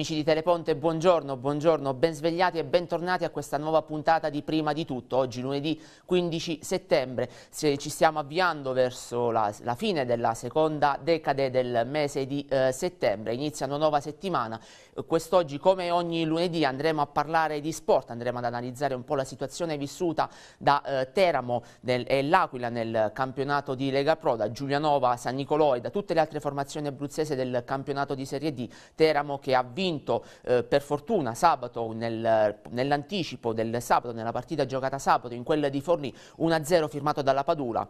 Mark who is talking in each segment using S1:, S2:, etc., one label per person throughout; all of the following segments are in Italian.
S1: Amici di Teleponte, buongiorno, buongiorno, ben svegliati e bentornati a questa nuova puntata di Prima di Tutto. Oggi lunedì 15 settembre Se ci stiamo avviando verso la, la, fine della seconda decade del mese di eh, settembre. Inizia una nuova settimana Quest'oggi, come ogni lunedì, andremo a parlare di sport, andremo ad analizzare un po' la situazione vissuta da eh, Teramo e L'Aquila nel campionato di Lega Pro, da Giulianova, San Nicolò e da tutte le altre formazioni abruzzese del campionato di Serie D. Teramo che ha vinto eh, per fortuna sabato, nel, nell'anticipo del sabato, nella partita giocata sabato in quella di Forlì, 1-0 firmato dalla Padula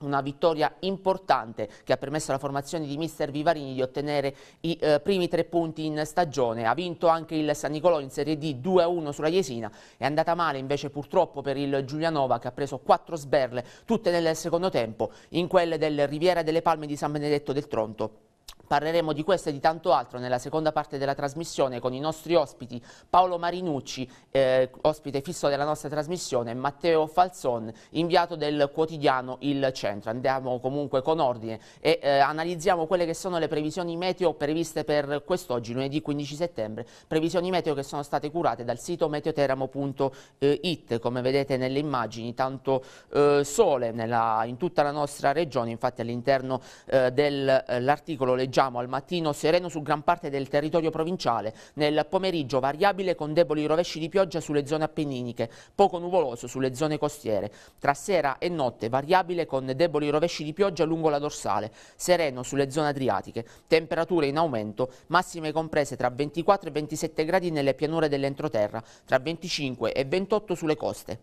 S1: una vittoria importante che ha permesso alla formazione di mister Vivarini di ottenere i eh, primi tre punti in stagione. Ha vinto anche il San Nicolò in Serie D 2-1 sulla Jesina. È andata male invece purtroppo per il Giulianova che ha preso quattro sberle, tutte nel secondo tempo, in quelle del Riviera delle Palme di San Benedetto del Tronto. Parleremo di questo e di tanto altro nella seconda parte della trasmissione con i nostri ospiti Paolo Marinucci, eh, ospite fisso della nostra trasmissione, e Matteo Falzon, inviato del quotidiano Il Centro. Andiamo comunque con ordine e eh, analizziamo quelle che sono le previsioni meteo previste per quest'oggi, lunedì 15 settembre, previsioni meteo che sono state curate dal sito meteoteramo.it, come vedete nelle immagini, tanto eh, sole nella, in tutta la nostra regione, infatti all'interno eh, dell'articolo eh, leggiamo diciamo al mattino sereno su gran parte del territorio provinciale, nel pomeriggio variabile con deboli rovesci di pioggia sulle zone appenniniche, poco nuvoloso sulle zone costiere, tra sera e notte variabile con deboli rovesci di pioggia lungo la dorsale, sereno sulle zone adriatiche, temperature in aumento, massime comprese tra 24 e 27 gradi nelle pianure dell'entroterra, tra 25 e 28 sulle coste.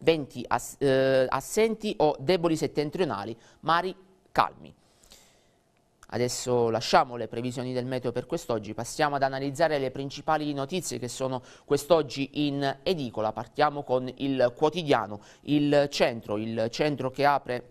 S1: Venti ass eh, assenti o deboli settentrionali, mari calmi. Adesso lasciamo le previsioni del meteo per quest'oggi, passiamo ad analizzare le principali notizie che sono quest'oggi in edicola. Partiamo con il quotidiano, il centro, il centro che apre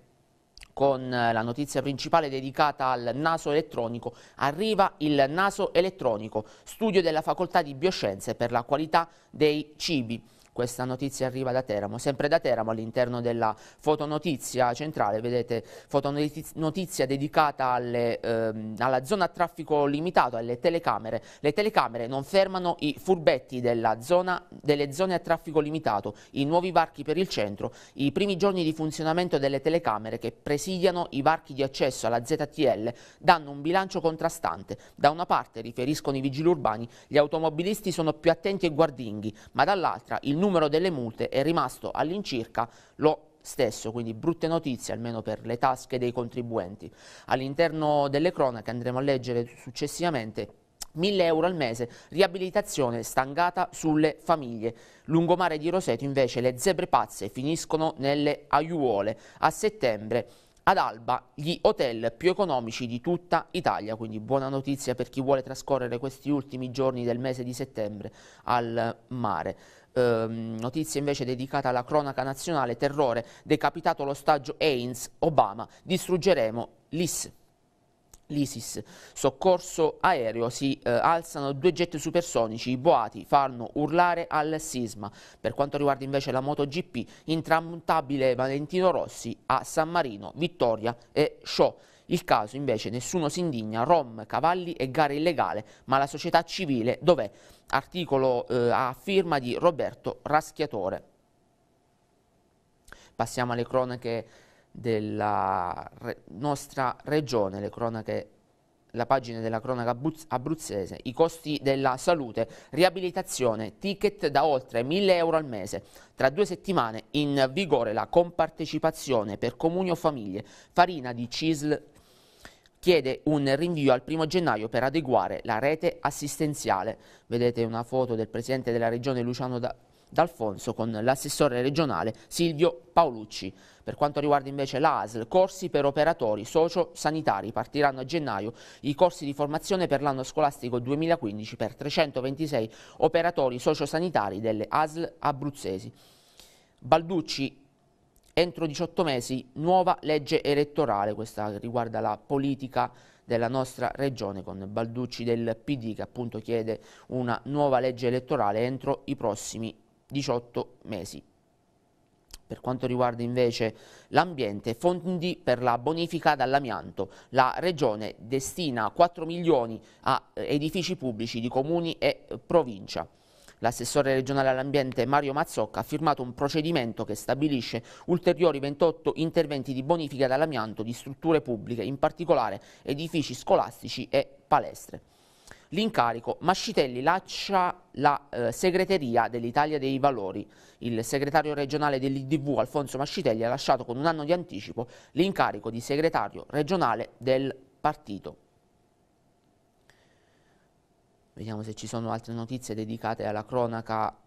S1: con la notizia principale dedicata al naso elettronico. Arriva il naso elettronico, studio della facoltà di bioscienze per la qualità dei cibi questa notizia arriva da Teramo, sempre da Teramo all'interno della fotonotizia centrale, vedete fotonotizia dedicata alle, ehm, alla zona a traffico limitato, alle telecamere. Le telecamere non fermano i furbetti zona, delle zone a traffico limitato, i nuovi varchi per il centro, i primi giorni di funzionamento delle telecamere che presidiano i varchi di accesso alla ZTL danno un bilancio contrastante. Da una parte, riferiscono i vigili urbani, gli automobilisti sono più attenti e guardinghi, ma dall'altra il numero numero delle multe è rimasto all'incirca lo stesso, quindi brutte notizie almeno per le tasche dei contribuenti. All'interno delle cronache andremo a leggere successivamente 1000 euro al mese, riabilitazione stangata sulle famiglie. Lungomare di Roseto invece le zebre pazze finiscono nelle aiuole. A settembre ad Alba gli hotel più economici di tutta Italia, quindi buona notizia per chi vuole trascorrere questi ultimi giorni del mese di settembre al mare. Ehm, notizia invece dedicata alla cronaca nazionale, terrore, decapitato l'ostaggio Ains, Obama, distruggeremo l'IS l'ISIS. Soccorso aereo si eh, alzano due jet supersonici, i boati fanno urlare al sisma. Per quanto riguarda invece la MotoGP, intramontabile Valentino Rossi a San Marino, vittoria e show. Il caso invece nessuno si indigna, rom, cavalli e gare illegale, ma la società civile dov'è? articolo eh, a firma di Roberto Raschiatore. Passiamo alle cronache della re nostra regione, le cronache la pagina della cronaca abruzzese, i costi della salute, riabilitazione, ticket da oltre 1000 euro al mese. Tra due settimane in vigore la compartecipazione per comuni o famiglie, farina di CISL chiede un rinvio al 1 gennaio per adeguare la rete assistenziale. Vedete una foto del presidente della regione Luciano da D'Alfonso con l'assessore regionale Silvio Paolucci. Per quanto riguarda invece l'ASL, corsi per operatori socio-sanitari, partiranno a gennaio i corsi di formazione per l'anno scolastico 2015 per 326 operatori socio-sanitari delle ASL abruzzesi. Balducci entro 18 mesi nuova legge elettorale, questa riguarda la politica della nostra regione con Balducci del PD che appunto chiede una nuova legge elettorale entro i prossimi 18 mesi. Per quanto riguarda invece l'ambiente, fondi per la bonifica dall'amianto. La Regione destina 4 milioni a eh, edifici pubblici di comuni e eh, provincia. L'assessore regionale all'ambiente Mario Mazzocca ha firmato un procedimento che stabilisce ulteriori 28 interventi di bonifica dall'amianto di strutture pubbliche, in particolare edifici scolastici e palestre. L'incarico Mascitelli lascia la eh, segreteria dell'Italia dei Valori. Il segretario regionale dell'IDV Alfonso Mascitelli ha lasciato con un anno di anticipo l'incarico di segretario regionale del partito. Vediamo se ci sono altre notizie dedicate alla cronaca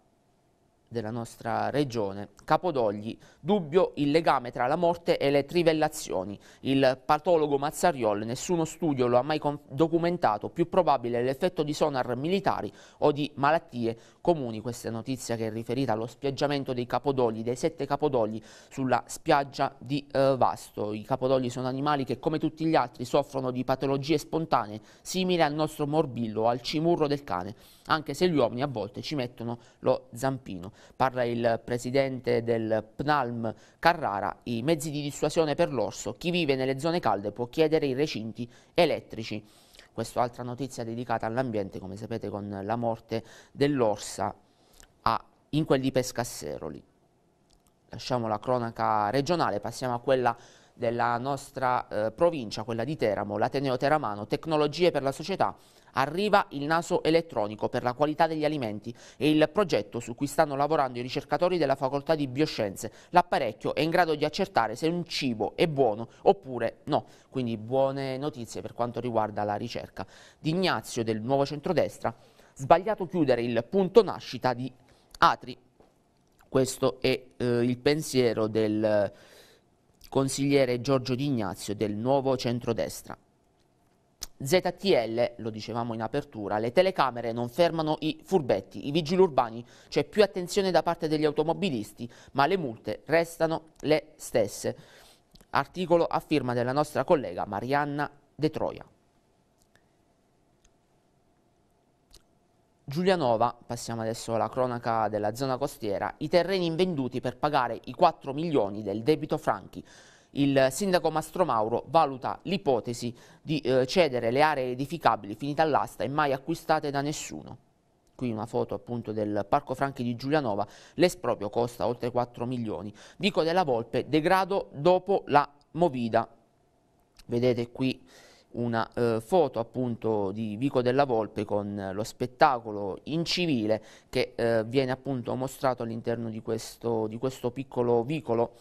S1: della nostra regione. Capodogli, dubbio il legame tra la morte e le trivellazioni. Il patologo Mazzariol, nessuno studio lo ha mai documentato, più probabile l'effetto di sonar militari o di malattie comuni. Questa è notizia che è riferita allo spiaggiamento dei capodogli, dei sette capodogli sulla spiaggia di eh, Vasto. I capodogli sono animali che come tutti gli altri soffrono di patologie spontanee simili al nostro morbillo, al cimurro del cane anche se gli uomini a volte ci mettono lo zampino. Parla il presidente del PNALM Carrara, i mezzi di dissuasione per l'orso, chi vive nelle zone calde può chiedere i recinti elettrici. Questa altra notizia dedicata all'ambiente, come sapete, con la morte dell'orsa a, in quel di Pescasseroli. Lasciamo la cronaca regionale, passiamo a quella della nostra eh, provincia, quella di Teramo, l'Ateneo Teramano, tecnologie per la società, arriva il naso elettronico per la qualità degli alimenti e il progetto su cui stanno lavorando i ricercatori della facoltà di bioscienze. L'apparecchio è in grado di accertare se un cibo è buono oppure no, quindi buone notizie per quanto riguarda la ricerca. Di Ignazio del Nuovo Centrodestra, sbagliato chiudere il punto nascita di Atri. Questo è eh, il pensiero del eh, consigliere Giorgio Di Ignazio del Nuovo Centrodestra. ZTL, lo dicevamo in apertura, le telecamere non fermano i furbetti, i vigili urbani, c'è più attenzione da parte degli automobilisti, ma le multe restano le stesse. Articolo a firma della nostra collega Marianna De Troia. Giulianova, passiamo adesso alla cronaca della zona costiera, i terreni invenduti per pagare i 4 milioni del debito franchi. Il sindaco Mastromauro valuta l'ipotesi di eh, cedere le aree edificabili finite all'asta e mai acquistate da nessuno. Qui una foto appunto del Parco Franchi di Giulianova, l'esproprio costa oltre 4 milioni. Vico della Volpe, degrado dopo la movida. Vedete qui una eh, foto appunto di Vico della Volpe con eh, lo spettacolo in civile che eh, viene appunto mostrato all'interno di, di questo piccolo vicolo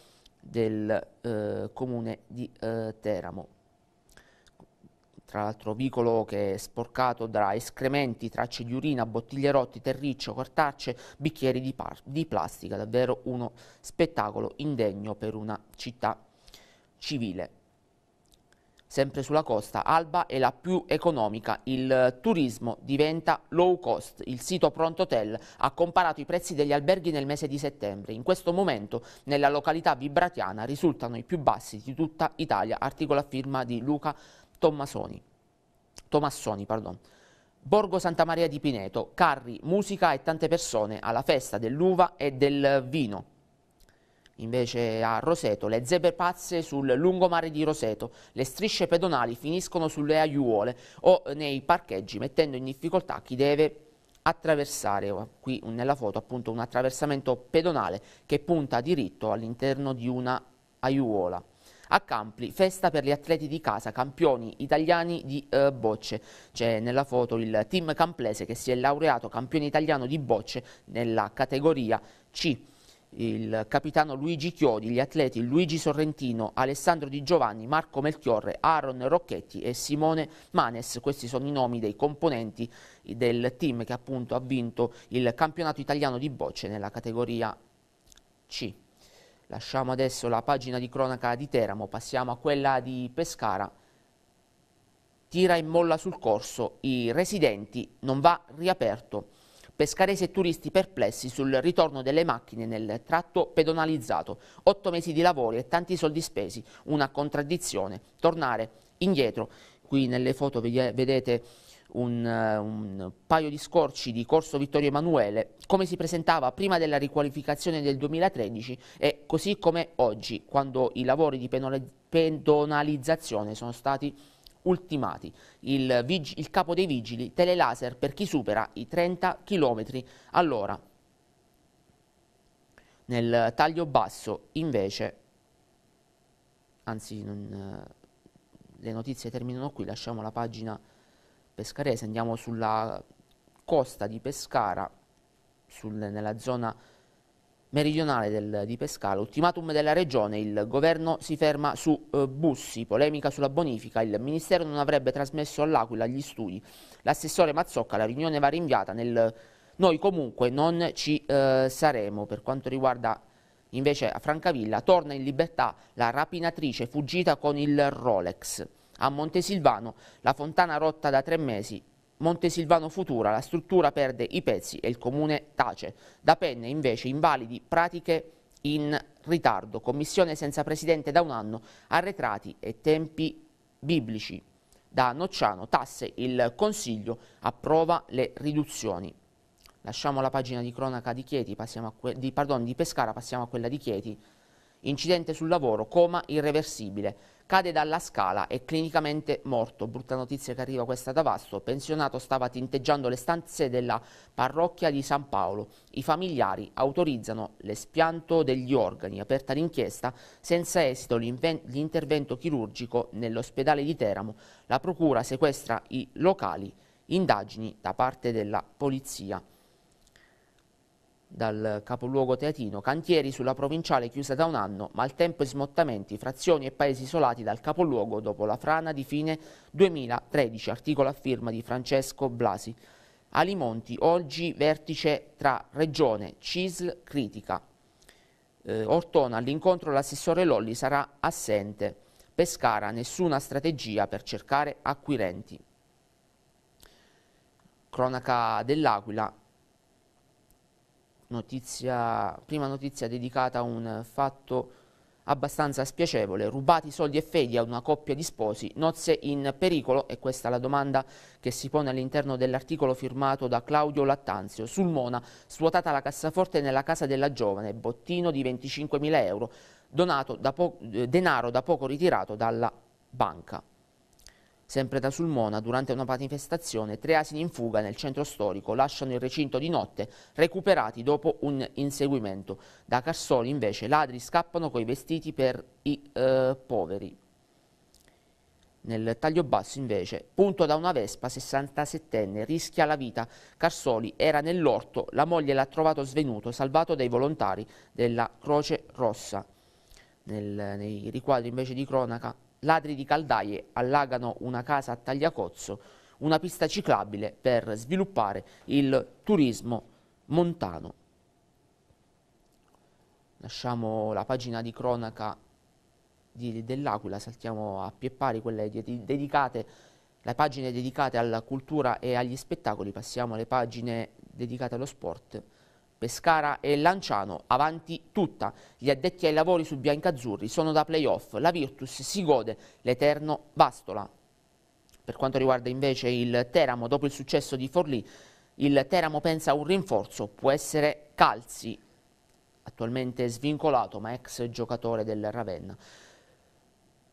S1: del eh, comune di eh, Teramo. Tra l'altro vicolo che è sporcato da escrementi, tracce di urina, bottiglie rotte, terriccio, cartacce, bicchieri di, di plastica, davvero uno spettacolo indegno per una città civile. Sempre sulla costa, Alba è la più economica. Il turismo diventa low cost. Il sito Pronto Hotel ha comparato i prezzi degli alberghi nel mese di settembre. In questo momento nella località vibratiana risultano i più bassi di tutta Italia. Articolo a firma di Luca Tommasoni. Tommassoni. Pardon. Borgo Santa Maria di Pineto, carri, musica e tante persone alla festa dell'uva e del vino. Invece a Roseto, le zebre pazze sul lungomare di Roseto, le strisce pedonali finiscono sulle aiuole o nei parcheggi mettendo in difficoltà chi deve attraversare, qui nella foto appunto un attraversamento pedonale che punta diritto all'interno di una aiuola. A Campli, festa per gli atleti di casa, campioni italiani di eh, bocce. C'è nella foto il team camplese che si è laureato campione italiano di bocce nella categoria C il capitano Luigi Chiodi, gli atleti Luigi Sorrentino, Alessandro Di Giovanni, Marco Melchiorre, Aaron Rocchetti e Simone Manes. Questi sono i nomi dei componenti del team che appunto ha vinto il campionato italiano di bocce nella categoria C. Lasciamo adesso la pagina di cronaca di Teramo, passiamo a quella di Pescara. Tira e molla sul corso, i residenti, non va riaperto pescaresi e turisti perplessi sul ritorno delle macchine nel tratto pedonalizzato, otto mesi di lavori e tanti soldi spesi, una contraddizione, tornare indietro, qui nelle foto vedete un, eh, un, paio di scorci di Corso Vittorio Emanuele, come si presentava prima della riqualificazione del 2013 e così come oggi, quando i lavori di pedonalizzazione sono stati ultimati. Il, vigi, il capo dei vigili, telelaser per chi supera i 30 km all'ora. Nel taglio basso invece, anzi non, eh, le notizie terminano qui, lasciamo la pagina pescarese, andiamo sulla costa di Pescara, sul, nella zona meridionale del, di Pescara. Ultimatum della regione, il governo si ferma su eh, Bussi, polemica sulla bonifica, il ministero non avrebbe trasmesso all'Aquila gli studi. L'assessore Mazzocca, la riunione va rinviata, nel, noi comunque non ci eh, saremo. Per quanto riguarda invece a Francavilla, torna in libertà la rapinatrice fuggita con il Rolex. A Montesilvano la fontana rotta da tre mesi Montesilvano Futura, la struttura perde i pezzi e il comune tace. Da penne invece invalidi pratiche in ritardo, commissione senza presidente da un anno, arretrati e tempi biblici. Da Nocciano tasse il Consiglio, approva le riduzioni. Lasciamo la pagina di cronaca di, Chieti, di, pardon, di Pescara, passiamo a quella di Chieti. Incidente sul lavoro, coma irreversibile cade dalla scala, è clinicamente morto. Brutta notizia che arriva questa da Vasto. Pensionato stava tinteggiando le stanze della parrocchia di San Paolo. I familiari autorizzano l'espianto degli organi, aperta l'inchiesta, senza esito l'intervento chirurgico nell'ospedale di Teramo. La procura sequestra i locali, indagini da parte della polizia. Dal capoluogo teatino, cantieri sulla provinciale chiusa da un anno, maltempo e smottamenti, frazioni e paesi isolati dal capoluogo dopo la frana di fine 2013, articolo a firma di Francesco Blasi. Alimonti, oggi vertice tra Regione, CISL, Critica. Eh, Ortona, all'incontro l'assessore Lolli sarà assente. Pescara, nessuna strategia per cercare acquirenti. Cronaca dell'Aquila, notizia, prima notizia dedicata a un fatto abbastanza spiacevole, rubati soldi e fedi a una coppia di sposi, nozze in pericolo, e questa è la domanda che si pone all'interno dell'articolo firmato da Claudio Lattanzio, sul Mona, svuotata la cassaforte nella casa della giovane, bottino di 25.000 euro, donato da denaro da poco ritirato dalla banca. Sempre da Sulmona, durante una manifestazione, tre asini in fuga nel centro storico lasciano il recinto di notte, recuperati dopo un inseguimento. Da Carsoli, invece, ladri scappano coi vestiti per i eh, poveri. Nel taglio basso, invece, punto da una Vespa, 67enne, rischia la vita. Carsoli era nell'orto, la moglie l'ha trovato svenuto, salvato dai volontari della Croce Rossa. Nel, nei riquadri invece di cronaca Ladri di caldaie allagano una casa a Tagliacozzo, una pista ciclabile per sviluppare il turismo montano. Lasciamo la pagina di cronaca dell'Aquila, saltiamo a Pieppari, quelle dedicate, le pagine dedicate alla cultura e agli spettacoli, passiamo alle pagine dedicate allo sport. Pescara e Lanciano avanti tutta. Gli addetti ai lavori su Biancazzurri sono da playoff. La Virtus si gode l'Eterno Vastola. Per quanto riguarda invece il Teramo, dopo il successo di Forlì, il Teramo pensa a un rinforzo, può essere Calzi, attualmente svincolato ma ex giocatore del Ravenna.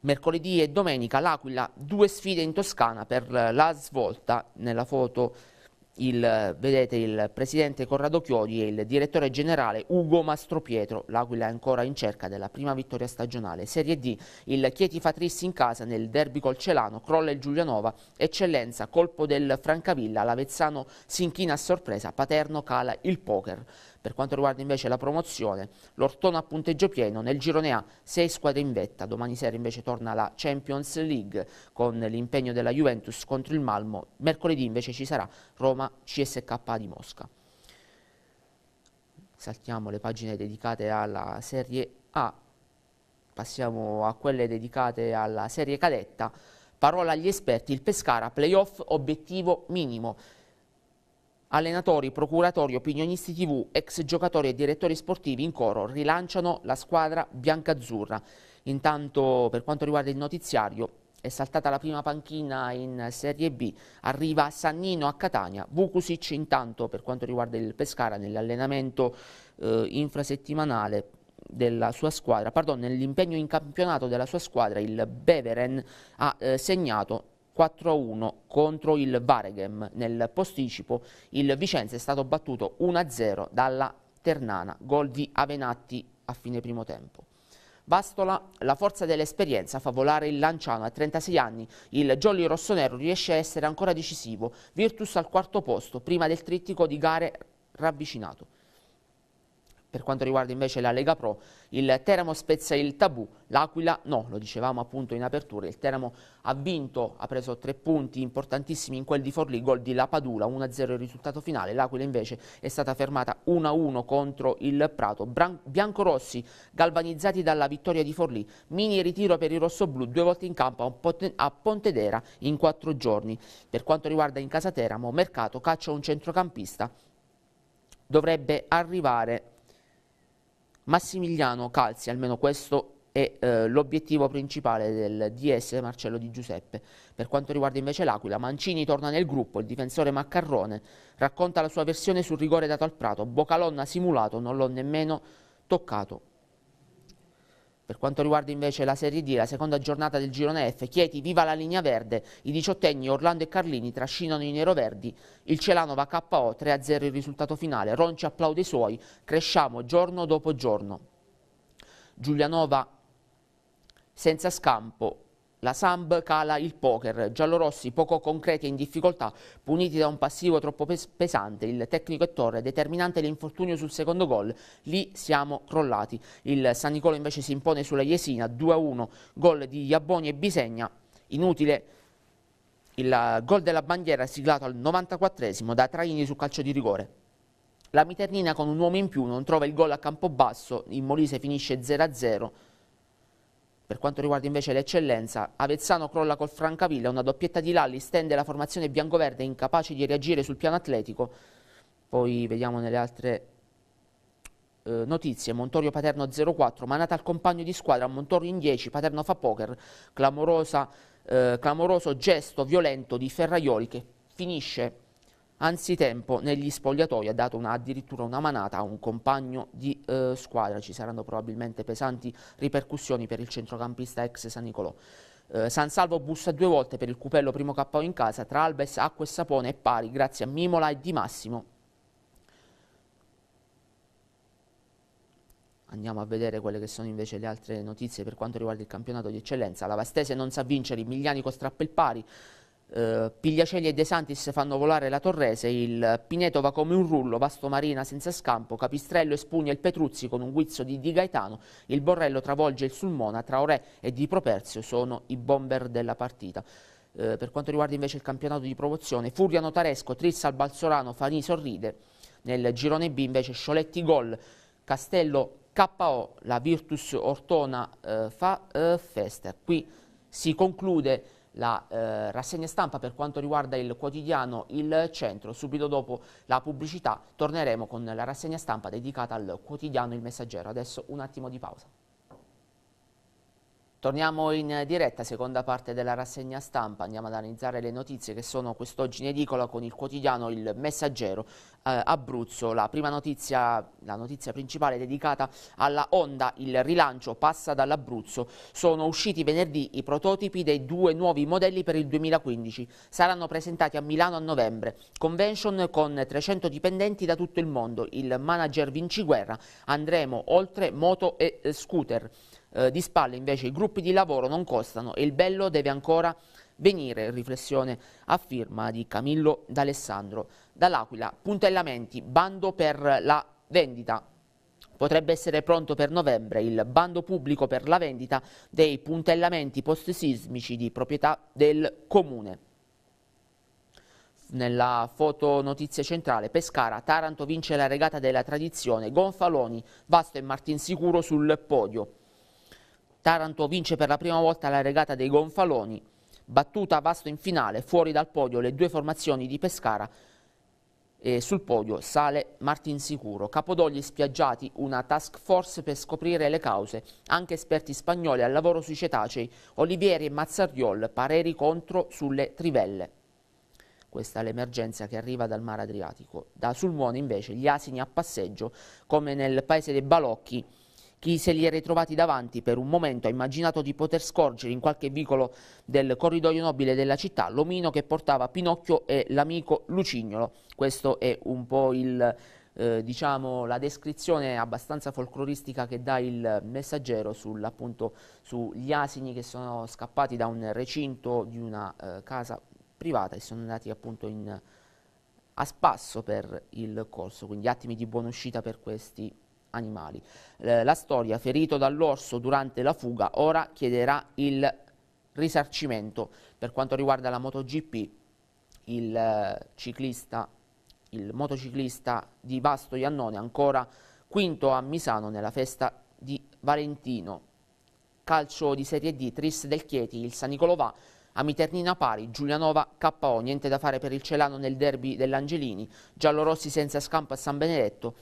S1: Mercoledì e domenica l'Aquila, due sfide in Toscana per la svolta nella foto il, vedete il presidente Corrado Chiodi e il direttore generale Ugo Mastropietro. L'Aquila è ancora in cerca della prima vittoria stagionale. Serie D, il Chieti Fatrissi in casa nel derby col Celano, crolla il Giulianova, eccellenza, colpo del Francavilla, l'Avezzano si inchina a sorpresa, Paterno cala il poker. Per quanto riguarda invece la promozione, l'Ortona a punteggio pieno nel girone A, 6 squadre in vetta. Domani sera invece torna la Champions League con l'impegno della Juventus contro il Malmo. Mercoledì invece ci sarà Roma CSK di Mosca. Saltiamo le pagine dedicate alla Serie A, passiamo a quelle dedicate alla Serie Cadetta. Parola agli esperti, il Pescara, playoff obiettivo minimo. Allenatori, procuratori, opinionisti tv, ex giocatori e direttori sportivi in coro rilanciano la squadra biancazzurra. Intanto per quanto riguarda il notiziario è saltata la prima panchina in Serie B, arriva Sannino a Catania, Vukusic intanto per quanto riguarda il Pescara nell'allenamento eh, infrasettimanale della sua squadra, pardon, nell'impegno in campionato della sua squadra il Beveren ha eh, segnato 4-1 contro il Vareghem. Nel posticipo il Vicenza è stato battuto 1-0 dalla Ternana, gol di Avenatti a fine primo tempo. Vastola, la forza dell'esperienza fa volare il Lanciano a 36 anni. Il Jolly Rossonero riesce a essere ancora decisivo. Virtus al quarto posto, prima del trittico di gare ravvicinato. Per quanto riguarda invece la Lega Pro, il Teramo spezza il tabù, l'Aquila no, lo dicevamo appunto in apertura, il Teramo ha vinto, ha preso tre punti importantissimi in quel di Forlì, gol di La Padula, 1-0 il risultato finale, l'Aquila invece è stata fermata 1-1 contro il Prato, Bran- biancorossi galvanizzati dalla vittoria di Forlì, mini ritiro per i rossoblù due volte in campo a Pontedera in quattro giorni. Per quanto riguarda in casa Teramo, Mercato caccia un centrocampista, dovrebbe arrivare Massimiliano Calzi, almeno questo è eh, l'obiettivo principale del DS Marcello Di Giuseppe. Per quanto riguarda invece l'Aquila, Mancini torna nel gruppo, il difensore Maccarrone racconta la sua versione sul rigore dato al Prato, Bocalonna simulato, non l'ho nemmeno toccato per quanto riguarda invece la Serie D, la seconda giornata del girone F, Chieti viva la linea verde, i diciottenni Orlando e Carlini trascinano i neroverdi, il Celano va KO 3-0 il risultato finale, Ronci applaude i suoi, cresciamo giorno dopo giorno. Giulianova senza scampo, la Samb cala il poker, giallorossi poco concreti e in difficoltà, puniti da un passivo troppo pes pesante, il tecnico e Torre, determinante l'infortunio sul secondo gol, lì siamo crollati. Il San Nicola invece si impone sulla Jesina, 2-1, gol di Iaboni e Bisegna, inutile il gol della bandiera siglato al 94 da Traini sul calcio di rigore. La Miternina con un uomo in più non trova il gol a campo basso. in Molise finisce 0-0, per quanto riguarda invece l'eccellenza, Avezzano crolla col Francavilla, una doppietta di Lalli stende la formazione biancoverde incapace di reagire sul piano atletico. Poi vediamo nelle altre eh, notizie, Montorio Paterno 0-4, manata al compagno di squadra, Montorio in 10, Paterno fa poker, Clamorosa, eh, clamoroso gesto violento di Ferraioli che finisce anzitempo negli spogliatoi ha dato una, addirittura una manata a un compagno di eh, squadra. Ci saranno probabilmente pesanti ripercussioni per il centrocampista ex San Nicolò. Eh, San Salvo bussa due volte per il cupello primo KO in casa tra Albes, Acqua e Sapone e pari grazie a Mimola e Di Massimo. Andiamo a vedere quelle che sono invece le altre notizie per quanto riguarda il campionato di eccellenza. La Vastese non sa vincere, Migliani costrappa il pari eh, Pigliacelli e De Santis fanno volare la Torrese, il Pineto va come un rullo, Vasto Marina senza scampo, Capistrello espugna il Petruzzi con un guizzo di Di Gaetano, il Borrello travolge il Sulmona, tra Traoré e Di Properzio sono i bomber della partita. Eh, per quanto riguarda invece il campionato di promozione, Furiano Notaresco, Trissa al Balzolano, Fani sorride, nel girone B invece Scioletti gol, Castello KO, la Virtus Ortona eh, fa eh, festa. Qui si conclude la eh, rassegna stampa per quanto riguarda il quotidiano Il Centro. Subito dopo la pubblicità torneremo con la rassegna stampa dedicata al quotidiano Il Messaggero. Adesso un attimo di pausa. Torniamo in diretta, seconda parte della rassegna stampa, andiamo ad analizzare le notizie che sono quest'oggi in edicola con il quotidiano Il Messaggero eh, Abruzzo. La prima notizia, la notizia principale dedicata alla Honda, il rilancio passa dall'Abruzzo. Sono usciti venerdì i prototipi dei due nuovi modelli per il 2015, saranno presentati a Milano a novembre. Convention con 300 dipendenti da tutto il mondo, il manager Vinci Guerra, andremo oltre moto e eh, scooter. Eh, di spalle invece i gruppi di lavoro non costano e il bello deve ancora venire, riflessione a firma di Camillo D'Alessandro. Dall'Aquila, puntellamenti, bando per la vendita. Potrebbe essere pronto per novembre il bando pubblico per la vendita dei puntellamenti post-sismici di proprietà del Comune nella foto notizia centrale, Pescara, Taranto vince la regata della tradizione, Gonfaloni, Vasto e Martinsicuro sul podio. Taranto vince per la prima volta la regata dei gonfaloni, battuta a vasto in finale, fuori dal podio le due formazioni di Pescara e sul podio sale Martin Sicuro. Capodogli spiaggiati, una task force per scoprire le cause. Anche esperti spagnoli al lavoro sui cetacei, Olivieri e Mazzardiol, pareri contro sulle trivelle. Questa è l'emergenza che arriva dal mare Adriatico. Da Sulmone invece gli asini a passeggio, come nel paese dei Balocchi, chi se li è ritrovati davanti per un momento ha immaginato di poter scorgere in qualche vicolo del corridoio nobile della città l'omino che portava Pinocchio e l'amico Lucignolo. Questo è un po' il, eh, diciamo, la descrizione abbastanza folcloristica che dà il messaggero sugli asini che sono scappati da un recinto di una eh, casa privata e sono andati appunto in, a spasso per il corso, quindi attimi di buona uscita per questi animali. Eh, la storia, ferito dall'orso durante la fuga, ora chiederà il risarcimento. Per quanto riguarda la MotoGP, il eh, ciclista, il motociclista di Basto Iannone ancora quinto a Misano nella festa di Valentino. Calcio di Serie D, Tris del Chieti, il San Nicolò va, Amiternina pari, Giulianova KO, niente da fare per il Celano nel derby dell'Angelini, Giallorossi senza scampo a San Benedetto,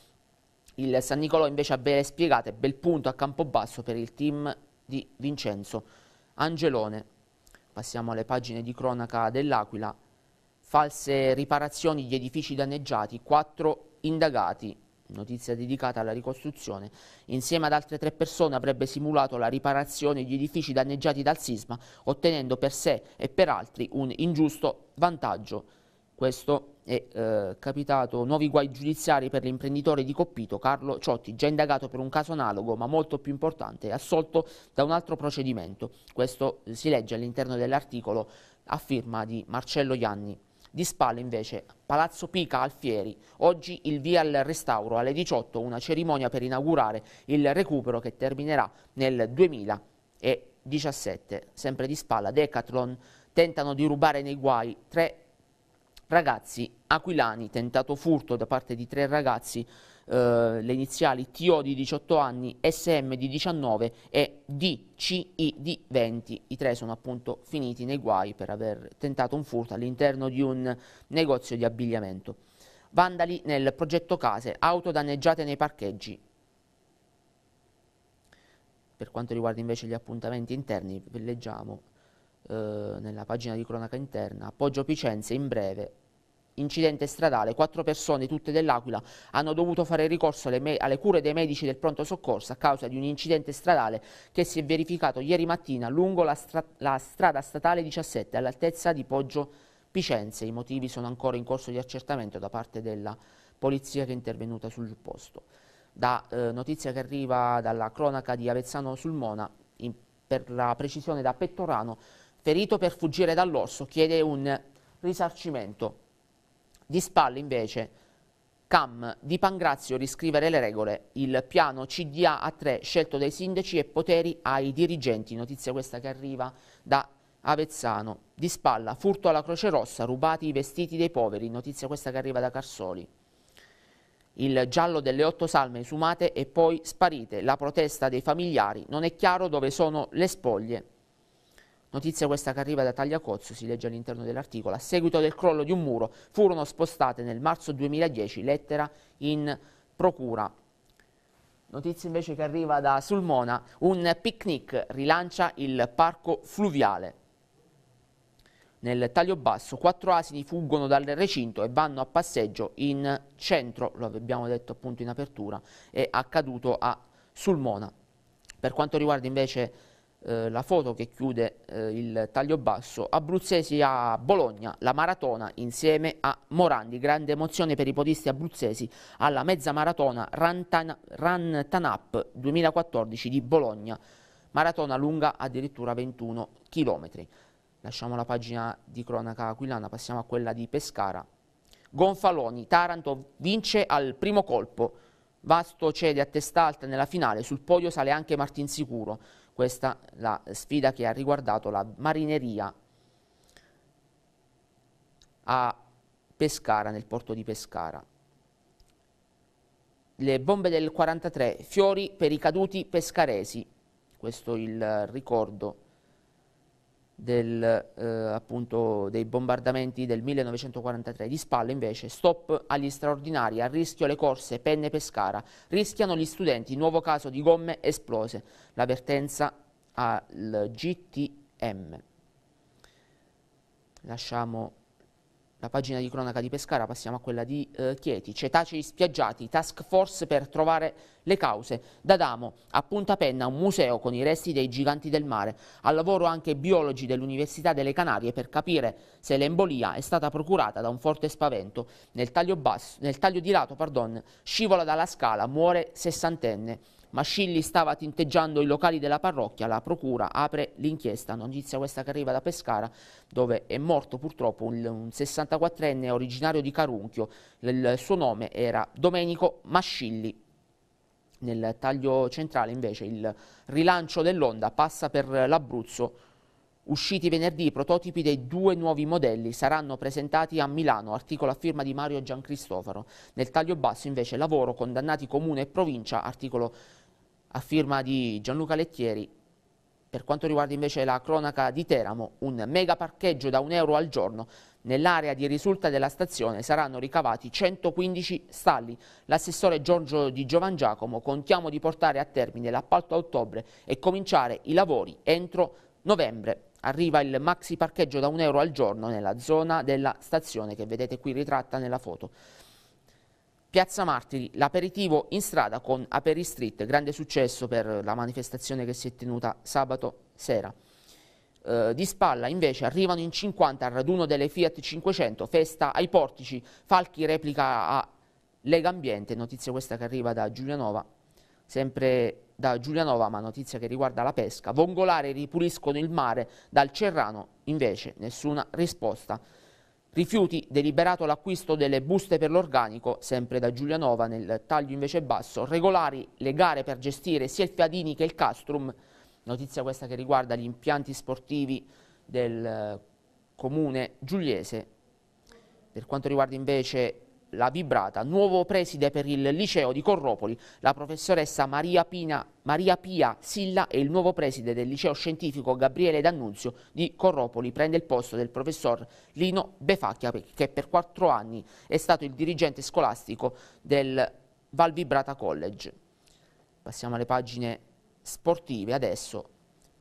S1: il San Nicolò invece a spiegato Spiegate, bel punto a Campobasso per il team di Vincenzo Angelone. Passiamo alle pagine di cronaca dell'Aquila. False riparazioni di edifici danneggiati, quattro indagati. Notizia dedicata alla ricostruzione. Insieme ad altre tre persone avrebbe simulato la riparazione di edifici danneggiati dal sisma, ottenendo per sé e per altri un ingiusto vantaggio. Questo è eh, capitato nuovi guai giudiziari per l'imprenditore di Coppito Carlo Ciotti, già indagato per un caso analogo ma molto più importante, assolto da un altro procedimento. Questo si legge all'interno dell'articolo a firma di Marcello Ianni. Di spalle invece Palazzo Pica Alfieri, oggi il via al restauro alle 18, una cerimonia per inaugurare il recupero che terminerà nel 2017. Sempre di spalla Decathlon tentano di rubare nei guai tre ragazzi aquilani, tentato furto da parte di tre ragazzi, eh, le iniziali TO di 18 anni, SM di 19 e DCI di 20. I tre sono appunto finiti nei guai per aver tentato un furto all'interno di un negozio di abbigliamento. Vandali nel progetto case, auto danneggiate nei parcheggi, per quanto riguarda invece gli appuntamenti interni, leggiamo eh, nella pagina di cronaca interna, appoggio Picenze in breve, incidente stradale, quattro persone, tutte dell'Aquila, hanno dovuto fare ricorso alle, alle, cure dei medici del pronto soccorso a causa di un incidente stradale che si è verificato ieri mattina lungo la, stra la strada statale 17 all'altezza di Poggio Picenze. I motivi sono ancora in corso di accertamento da parte della polizia che è intervenuta sul posto. Da eh, notizia che arriva dalla cronaca di Avezzano Sulmona, in, per la precisione da Pettorano, ferito per fuggire dall'orso, chiede un risarcimento di spalle invece Cam di Pangrazio riscrivere le regole, il piano CDA a 3 scelto dai sindaci e poteri ai dirigenti, notizia questa che arriva da Avezzano, di spalla, furto alla Croce Rossa, rubati i vestiti dei poveri, notizia questa che arriva da Carsoli. Il giallo delle otto salme esumate e poi sparite, la protesta dei familiari, non è chiaro dove sono le spoglie, Notizia questa che arriva da Tagliacozzo, si legge all'interno dell'articolo. A seguito del crollo di un muro furono spostate nel marzo 2010 lettera in procura. Notizia invece che arriva da Sulmona, un picnic rilancia il parco fluviale. Nel taglio basso quattro asini fuggono dal recinto e vanno a passeggio in centro, lo abbiamo detto appunto in apertura, è accaduto a Sulmona. Per quanto riguarda invece eh, la foto che chiude eh, il taglio basso, abruzzesi a Bologna, la maratona insieme a Morandi, grande emozione per i podisti abruzzesi alla mezza maratona Rantan Run Tanap 2014 di Bologna, maratona lunga addirittura 21 km. Lasciamo la pagina di cronaca aquilana, passiamo a quella di Pescara. Gonfaloni, Taranto vince al primo colpo, Vasto cede a testa alta nella finale, sul podio sale anche Martin Sicuro questa la sfida che ha riguardato la marineria a Pescara, nel porto di Pescara. Le bombe del 43, fiori per i caduti pescaresi, questo il ricordo del, eh, appunto, dei bombardamenti del 1943. Di spalle invece stop agli straordinari, a rischio le corse, penne pescara, rischiano gli studenti, nuovo caso di gomme esplose, l'avvertenza al GTM. Lasciamo la pagina di cronaca di Pescara, passiamo a quella di eh, Chieti. Cetacei spiaggiati, task force per trovare le cause. D'Adamo, a Punta Penna un museo con i resti dei giganti del mare. Al lavoro anche biologi dell'Università delle Canarie per capire se l'embolia è stata procurata da un forte spavento. Nel taglio, basso, nel taglio di lato pardon, scivola dalla scala, muore sessantenne. Mascilli stava tinteggiando i locali della parrocchia, la procura apre l'inchiesta, notizia questa che arriva da Pescara dove è morto purtroppo un 64enne originario di Carunchio, il suo nome era Domenico Mascilli. Nel taglio centrale invece il rilancio dell'onda passa per l'Abruzzo Usciti venerdì i prototipi dei due nuovi modelli saranno presentati a Milano, articolo a firma di Mario Giancristofaro. Nel taglio basso invece lavoro, condannati comune e provincia, articolo a firma di Gianluca Lettieri. Per quanto riguarda invece la cronaca di Teramo, un mega parcheggio da un euro al giorno. Nell'area di risulta della stazione saranno ricavati 115 stalli. L'assessore Giorgio Di Giovan Giacomo contiamo di portare a termine l'appalto a ottobre e cominciare i lavori entro novembre. Arriva il maxi parcheggio da un euro al giorno nella zona della stazione che vedete qui ritratta nella foto. Piazza Martiri, l'aperitivo in strada con Aperi Street, grande successo per la manifestazione che si è tenuta sabato sera. Eh, di spalla invece arrivano in 50 al raduno delle Fiat 500, festa ai portici, Falchi replica a Lega Ambiente, notizia questa che arriva da Giulianova, sempre da Giulianova ma notizia che riguarda la pesca, vongolari ripuliscono il mare, dal Cerrano invece nessuna risposta. Rifiuti, deliberato l'acquisto delle buste per l'organico, sempre da Giulianova nel taglio invece basso, regolari le gare per gestire sia il Fiadini che il Castrum, notizia questa che riguarda gli impianti sportivi del eh, comune giuliese. Per quanto riguarda invece la Vibrata, nuovo preside per il liceo di Corropoli, la professoressa Maria, Pina, Maria Pia Silla e il nuovo preside del liceo scientifico Gabriele D'Annunzio di Corropoli prende il posto del professor Lino Befacchia che per quattro anni è stato il dirigente scolastico del Val Vibrata College. Passiamo alle pagine sportive adesso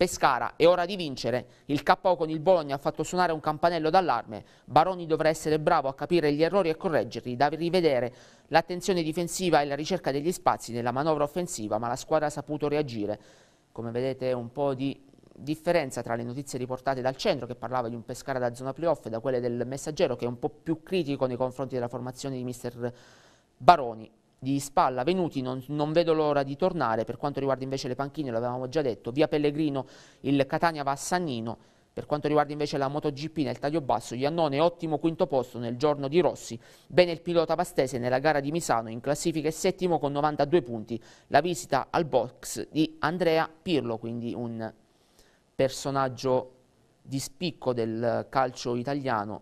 S1: Pescara è ora di vincere. Il KO con il Bologna ha fatto suonare un campanello d'allarme. Baroni dovrà essere bravo a capire gli errori e correggerli, da rivedere l'attenzione difensiva e la ricerca degli spazi nella manovra offensiva, ma la squadra ha saputo reagire. Come vedete un po' di differenza tra le notizie riportate dal centro che parlava di un Pescara da zona playoff e da quelle del messaggero che è un po' più critico nei confronti della formazione di mister Baroni di spalla Venuti non, non vedo l'ora di tornare, per quanto riguarda invece le panchine l'avevamo già detto, via Pellegrino il Catania va a Sannino, per quanto riguarda invece la MotoGP nel taglio basso, Giannone ottimo quinto posto nel giorno di Rossi, bene il pilota Pastese nella gara di Misano in classifica e settimo con 92 punti, la visita al box di Andrea Pirlo, quindi un personaggio di spicco del calcio italiano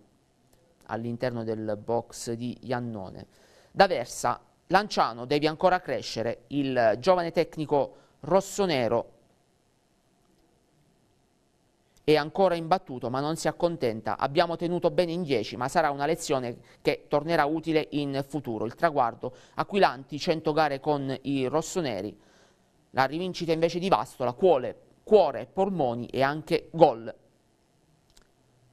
S1: all'interno del box di Giannone. Da Versa Lanciano deve ancora crescere, il giovane tecnico rossonero è ancora imbattuto ma non si accontenta, abbiamo tenuto bene in 10 ma sarà una lezione che tornerà utile in futuro, il traguardo Aquilanti 100 gare con i rossoneri, la rivincita invece di Vastola, cuore, cuore polmoni e anche gol.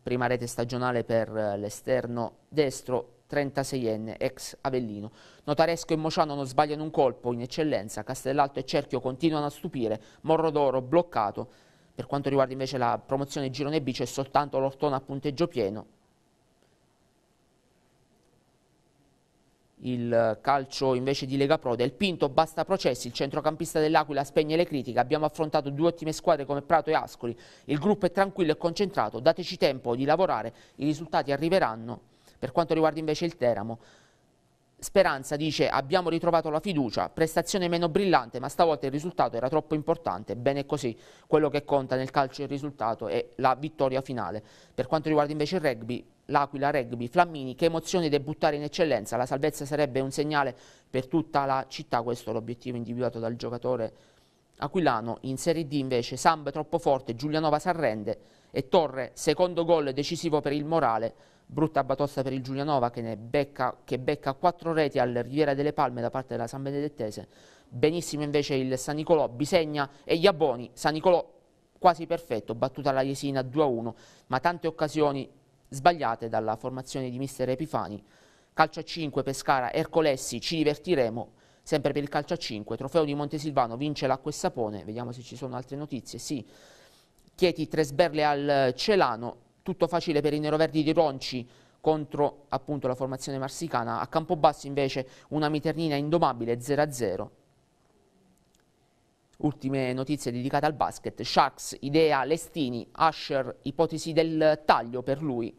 S1: Prima rete stagionale per l'esterno destro 36enne, ex Avellino. Notaresco e Mociano non sbagliano un colpo in eccellenza, Castellalto e Cerchio continuano a stupire, Morro d'Oro bloccato. Per quanto riguarda invece la promozione Girone B c'è soltanto l'Ortona a punteggio pieno. Il calcio invece di Lega Pro del Pinto basta processi, il centrocampista dell'Aquila spegne le critiche, abbiamo affrontato due ottime squadre come Prato e Ascoli, il gruppo è tranquillo e concentrato, dateci tempo di lavorare, i risultati arriveranno. Per quanto riguarda invece il Teramo, Speranza dice abbiamo ritrovato la fiducia, prestazione meno brillante ma stavolta il risultato era troppo importante, bene così, quello che conta nel calcio è il risultato e la vittoria finale. Per quanto riguarda invece il rugby, l'Aquila Rugby, Flammini, che emozione debuttare in eccellenza, la salvezza sarebbe un segnale per tutta la città, questo è l'obiettivo individuato dal giocatore Aquilano. In Serie D invece Samba troppo forte, Giulianova si arrende e Torre secondo gol decisivo per il morale brutta batosta per il Giulianova che becca, che, becca, 4 reti al Riviera delle Palme da parte della San Benedettese, benissimo invece il San Nicolò, Bisegna e Iaboni, San Nicolò quasi perfetto, battuta la Jesina 2-1, ma tante occasioni sbagliate dalla formazione di mister Epifani, calcio a 5 Pescara, Ercolessi, ci divertiremo, sempre per il calcio a 5, trofeo di Montesilvano, vince l'acqua e sapone, vediamo se ci sono altre notizie, sì, Chieti Tresberle al Celano, tutto facile per i neroverdi di Ronci contro appunto la formazione marsicana, a Campobasso invece una Miternina indomabile 0-0. Ultime notizie dedicate al basket, Sharks, idea Lestini, Asher, ipotesi del taglio per lui.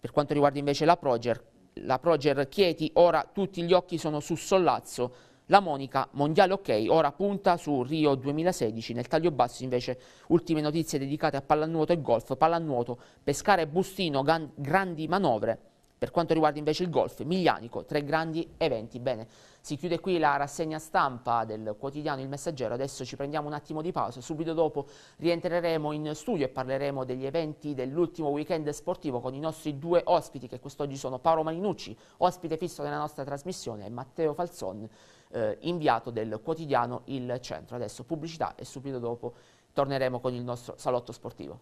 S1: Per quanto riguarda invece la Proger, la Proger Chieti, ora tutti gli occhi sono su Sollazzo, la Monica, mondiale ok, ora punta su Rio 2016. Nel taglio basso invece ultime notizie dedicate a pallanuoto e golf. Pallanuoto, Pescare e Bustino, gan, grandi manovre. Per quanto riguarda invece il golf, Miglianico, tre grandi eventi. Bene, si chiude qui la rassegna stampa del quotidiano Il Messaggero, adesso ci prendiamo un attimo di pausa, subito dopo rientreremo in studio e parleremo degli eventi dell'ultimo weekend sportivo con i nostri due ospiti che quest'oggi sono Paolo Malinucci, ospite fisso della nostra trasmissione, e Matteo Falzon, eh, inviato del quotidiano Il Centro. Adesso pubblicità e subito dopo torneremo con il nostro salotto sportivo.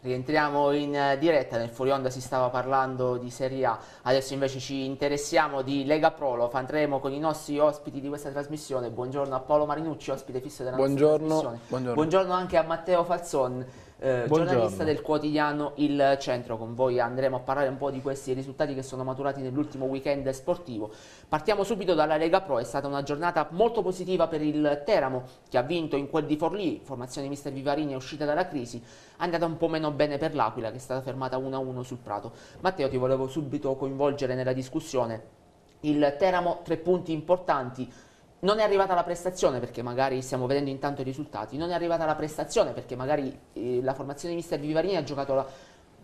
S1: Rientriamo in eh, diretta, nel fuori onda si stava parlando di Serie A, adesso invece ci interessiamo di Lega Pro, lo andremo con i nostri ospiti di questa trasmissione. Buongiorno a Paolo Marinucci, ospite fisso della buongiorno, nostra trasmissione. Buongiorno. buongiorno anche a Matteo Falzon eh, giornalista del quotidiano Il Centro. Con voi andremo a parlare un po' di questi risultati che sono maturati nell'ultimo weekend sportivo. Partiamo subito dalla Lega Pro, è stata una giornata molto positiva per il Teramo che ha vinto in quel di Forlì, formazione mister Vivarini è uscita dalla crisi, è andata un po' meno bene per l'Aquila che è stata fermata 1-1 sul Prato. Matteo ti volevo subito coinvolgere nella discussione. Il Teramo tre punti importanti, non è arrivata la prestazione perché magari stiamo vedendo intanto i risultati, non è arrivata la prestazione perché magari eh, la formazione di mister Vivarini ha giocato la,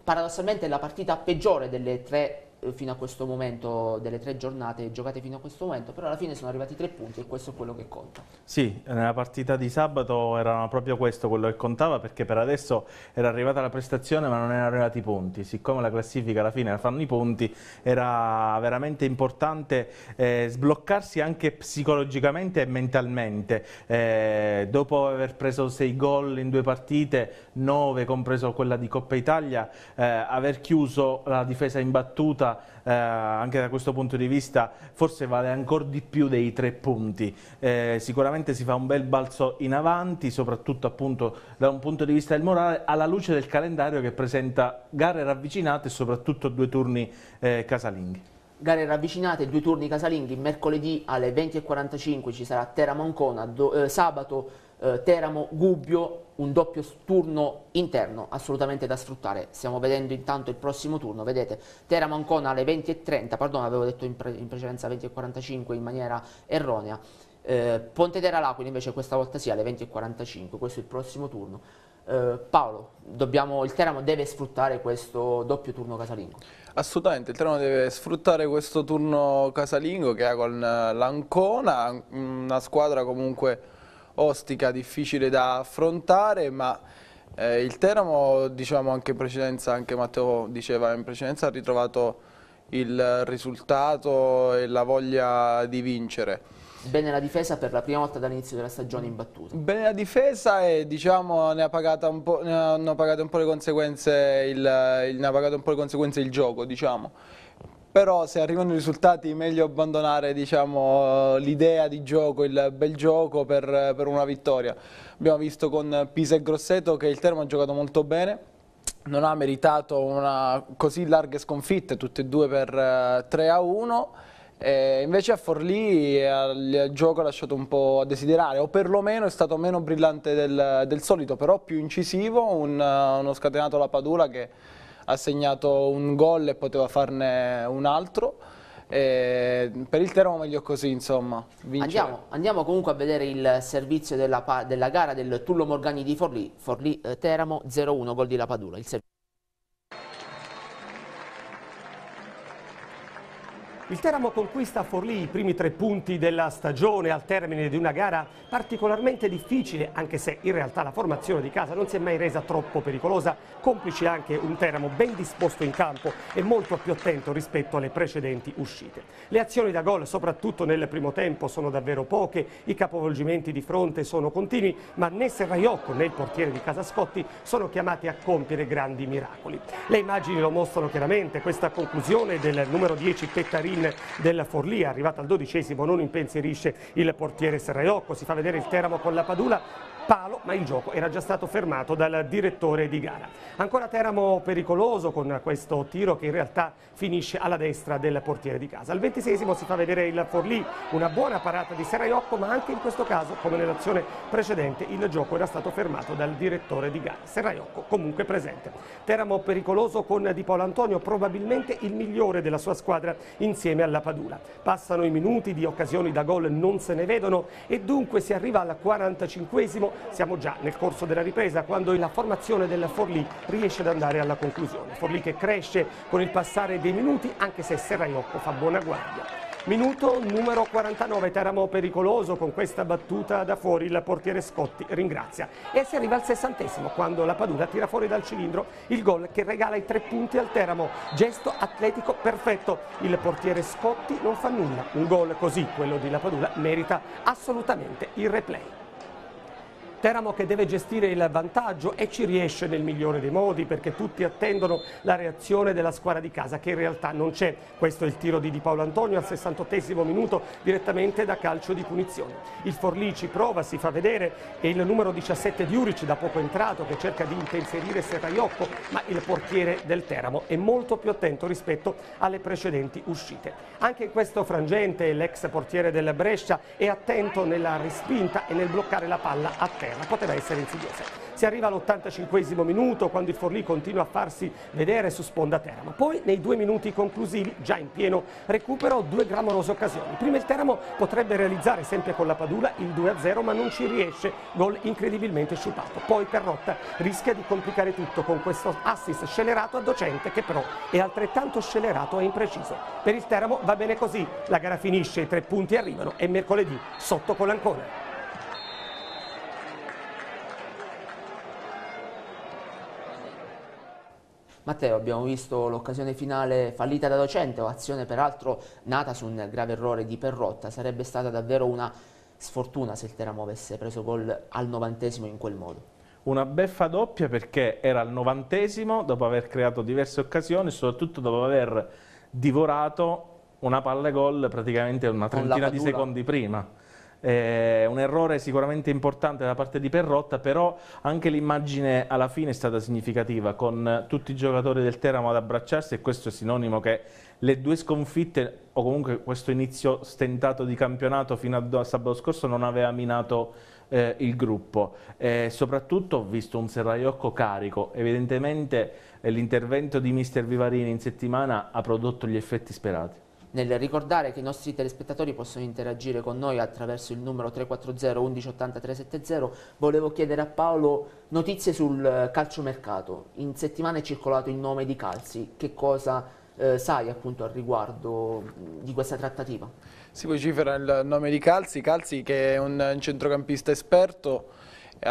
S1: paradossalmente la partita peggiore delle tre fino a questo momento delle tre giornate giocate fino a questo momento, però alla fine sono arrivati tre punti e questo è quello che conta.
S2: Sì, nella partita di sabato era proprio questo quello che contava perché per adesso era arrivata la prestazione ma non erano arrivati i punti, siccome la classifica alla fine la fanno i punti era veramente importante eh, sbloccarsi anche psicologicamente e mentalmente, eh, dopo aver preso sei gol in due partite, nove compreso quella di Coppa Italia, eh, aver chiuso la difesa imbattuta eh, anche da questo punto di vista forse vale ancora di più dei tre punti. Eh, sicuramente si fa un bel balzo in avanti, soprattutto appunto da un punto di vista del morale, alla luce del calendario che presenta gare ravvicinate e soprattutto due turni eh, casalinghi
S1: gare ravvicinate, due turni casalinghi, mercoledì alle 20.45 ci sarà Teramo Ancona, eh, sabato eh, Teramo Gubbio, un doppio turno interno assolutamente da sfruttare. Stiamo vedendo intanto il prossimo turno, vedete, Teramo Ancona alle 20.30, perdono, avevo detto in, pre in precedenza 20.45 in maniera erronea. Eh, Ponte L'Aquila invece questa volta sì alle 20.45, questo è il prossimo turno. Eh, Paolo, dobbiamo, il Teramo deve sfruttare questo doppio turno
S3: casalingo. Assolutamente, il Teramo deve sfruttare questo turno casalingo che ha con eh, l'Ancona, mm, una squadra comunque ostica, difficile da affrontare, ma eh, il Teramo, diciamo anche in precedenza, anche Matteo diceva in precedenza, ha ritrovato il risultato e la voglia di
S1: vincere. Bene la difesa per la prima volta dall'inizio della stagione imbattuta. Bene la difesa e
S3: diciamo ne ha pagato un po', ne ha, pagato un po le conseguenze il, il, ne ha pagato un po' le conseguenze il gioco, diciamo però se arrivano i risultati meglio abbandonare diciamo, l'idea di gioco, il bel gioco per, per, una vittoria. Abbiamo visto con Pisa e Grosseto che il Termo ha giocato molto bene, non ha meritato una così larga sconfitta, tutte e due per 3 eh, a 1, e invece a Forlì il gioco ha lasciato un po' a desiderare, o perlomeno è stato meno brillante del, del solito, però più incisivo, un, uno scatenato alla Padula che ha segnato un gol e poteva farne un altro. E per il Teramo meglio così
S1: insomma andiamo, andiamo, comunque a vedere il servizio della, della gara del Tullo Morgagni di Forlì Forlì eh, Teramo 0-1 gol di Lapadula Il Teramo conquista a Forlì i primi tre
S4: punti della stagione al termine di una gara particolarmente difficile, anche se in realtà la formazione di casa non si è mai resa troppo pericolosa, complice anche un Teramo ben disposto in campo e molto più attento rispetto alle precedenti uscite. Le azioni da gol, soprattutto nel primo tempo, sono davvero poche, i capovolgimenti di fronte sono continui, ma né Serraiocco né il portiere di casa Scotti sono chiamati a compiere grandi miracoli. Le immagini lo mostrano chiaramente, questa conclusione del numero 10 Pettarini spin della Forlì, arrivata al dodicesimo non impensierisce il portiere Serraiocco, si fa vedere il Teramo con la Padula palo, ma il gioco era già stato fermato dal direttore di gara. Ancora Teramo pericoloso con questo tiro che in realtà finisce alla destra del portiere di casa. Al ventisesimo si fa vedere il Forlì, una buona parata di Seraiocco, ma anche in questo caso, come nell'azione precedente, il gioco era stato fermato dal direttore di gara. Seraiocco comunque presente. Teramo pericoloso con Di Paolo Antonio, probabilmente il migliore della sua squadra insieme alla Padula. Passano i minuti di occasioni da gol non se ne vedono e dunque si arriva al 45 siamo già nel corso della ripresa quando la formazione della Forlì riesce ad andare alla conclusione. Forlì che cresce con il passare dei minuti anche se Serraiocco fa buona guardia. Minuto numero 49, Teramo pericoloso con questa battuta da fuori, il portiere Scotti ringrazia. E si arriva al sessantesimo quando la Padula tira fuori dal cilindro il gol che regala i tre punti al Teramo. Gesto atletico perfetto, il portiere Scotti non fa nulla. Un gol così, quello di la Padula, merita assolutamente il replay. Teramo che deve gestire il vantaggio e ci riesce nel migliore dei modi perché tutti attendono la reazione della squadra di casa che in realtà non c'è. Questo è il tiro di Di Paolo Antonio al 68 minuto direttamente da calcio di punizione. Il Forlì ci prova, si fa vedere e il numero 17 di Uric da poco entrato che cerca di intenserire Serraiocco ma il portiere del Teramo è molto più attento rispetto alle precedenti uscite. Anche in questo frangente l'ex portiere del Brescia è attento nella respinta e nel bloccare la palla a terra terra, poteva essere insidiosa. Si arriva all'85 minuto quando il Forlì continua a farsi vedere su sponda Teramo. Poi nei due minuti conclusivi, già in pieno recupero, due gramorose occasioni. Prima il Teramo potrebbe realizzare sempre con la Padula il 2-0 ma non ci riesce, gol incredibilmente sciupato. Poi Perrotta rischia di complicare tutto con questo assist scellerato a Docente che però è altrettanto scellerato e impreciso. Per il Teramo va bene così, la gara finisce, i tre punti arrivano e mercoledì sotto con l'Ancona.
S1: Matteo, abbiamo visto l'occasione finale fallita da docente, o azione peraltro nata su un grave errore di Perrotta, sarebbe stata davvero una sfortuna se il Teramo avesse preso gol al novantesimo in quel modo. Una beffa doppia perché
S2: era al novantesimo, dopo aver creato diverse occasioni, soprattutto dopo aver divorato una palla gol praticamente una trentina di secondi prima eh, un errore sicuramente importante da parte di Perrotta, però anche l'immagine alla fine è stata significativa, con tutti i giocatori del Teramo ad abbracciarsi e questo è sinonimo che le due sconfitte o comunque questo inizio stentato di campionato fino a sabato scorso non aveva minato eh, il gruppo. Eh, soprattutto ho visto un Serraiocco carico, evidentemente eh, l'intervento di mister Vivarini in settimana ha prodotto gli effetti sperati
S1: nel ricordare che i nostri telespettatori possono interagire con noi attraverso il numero 340 1180 370, volevo chiedere a Paolo notizie sul eh, calciomercato. In settimana è circolato il nome di Calzi, che cosa eh, sai appunto al riguardo mm, di questa trattativa? Si vocifera il
S3: nome di Calzi, Calzi che è un eh, centrocampista esperto,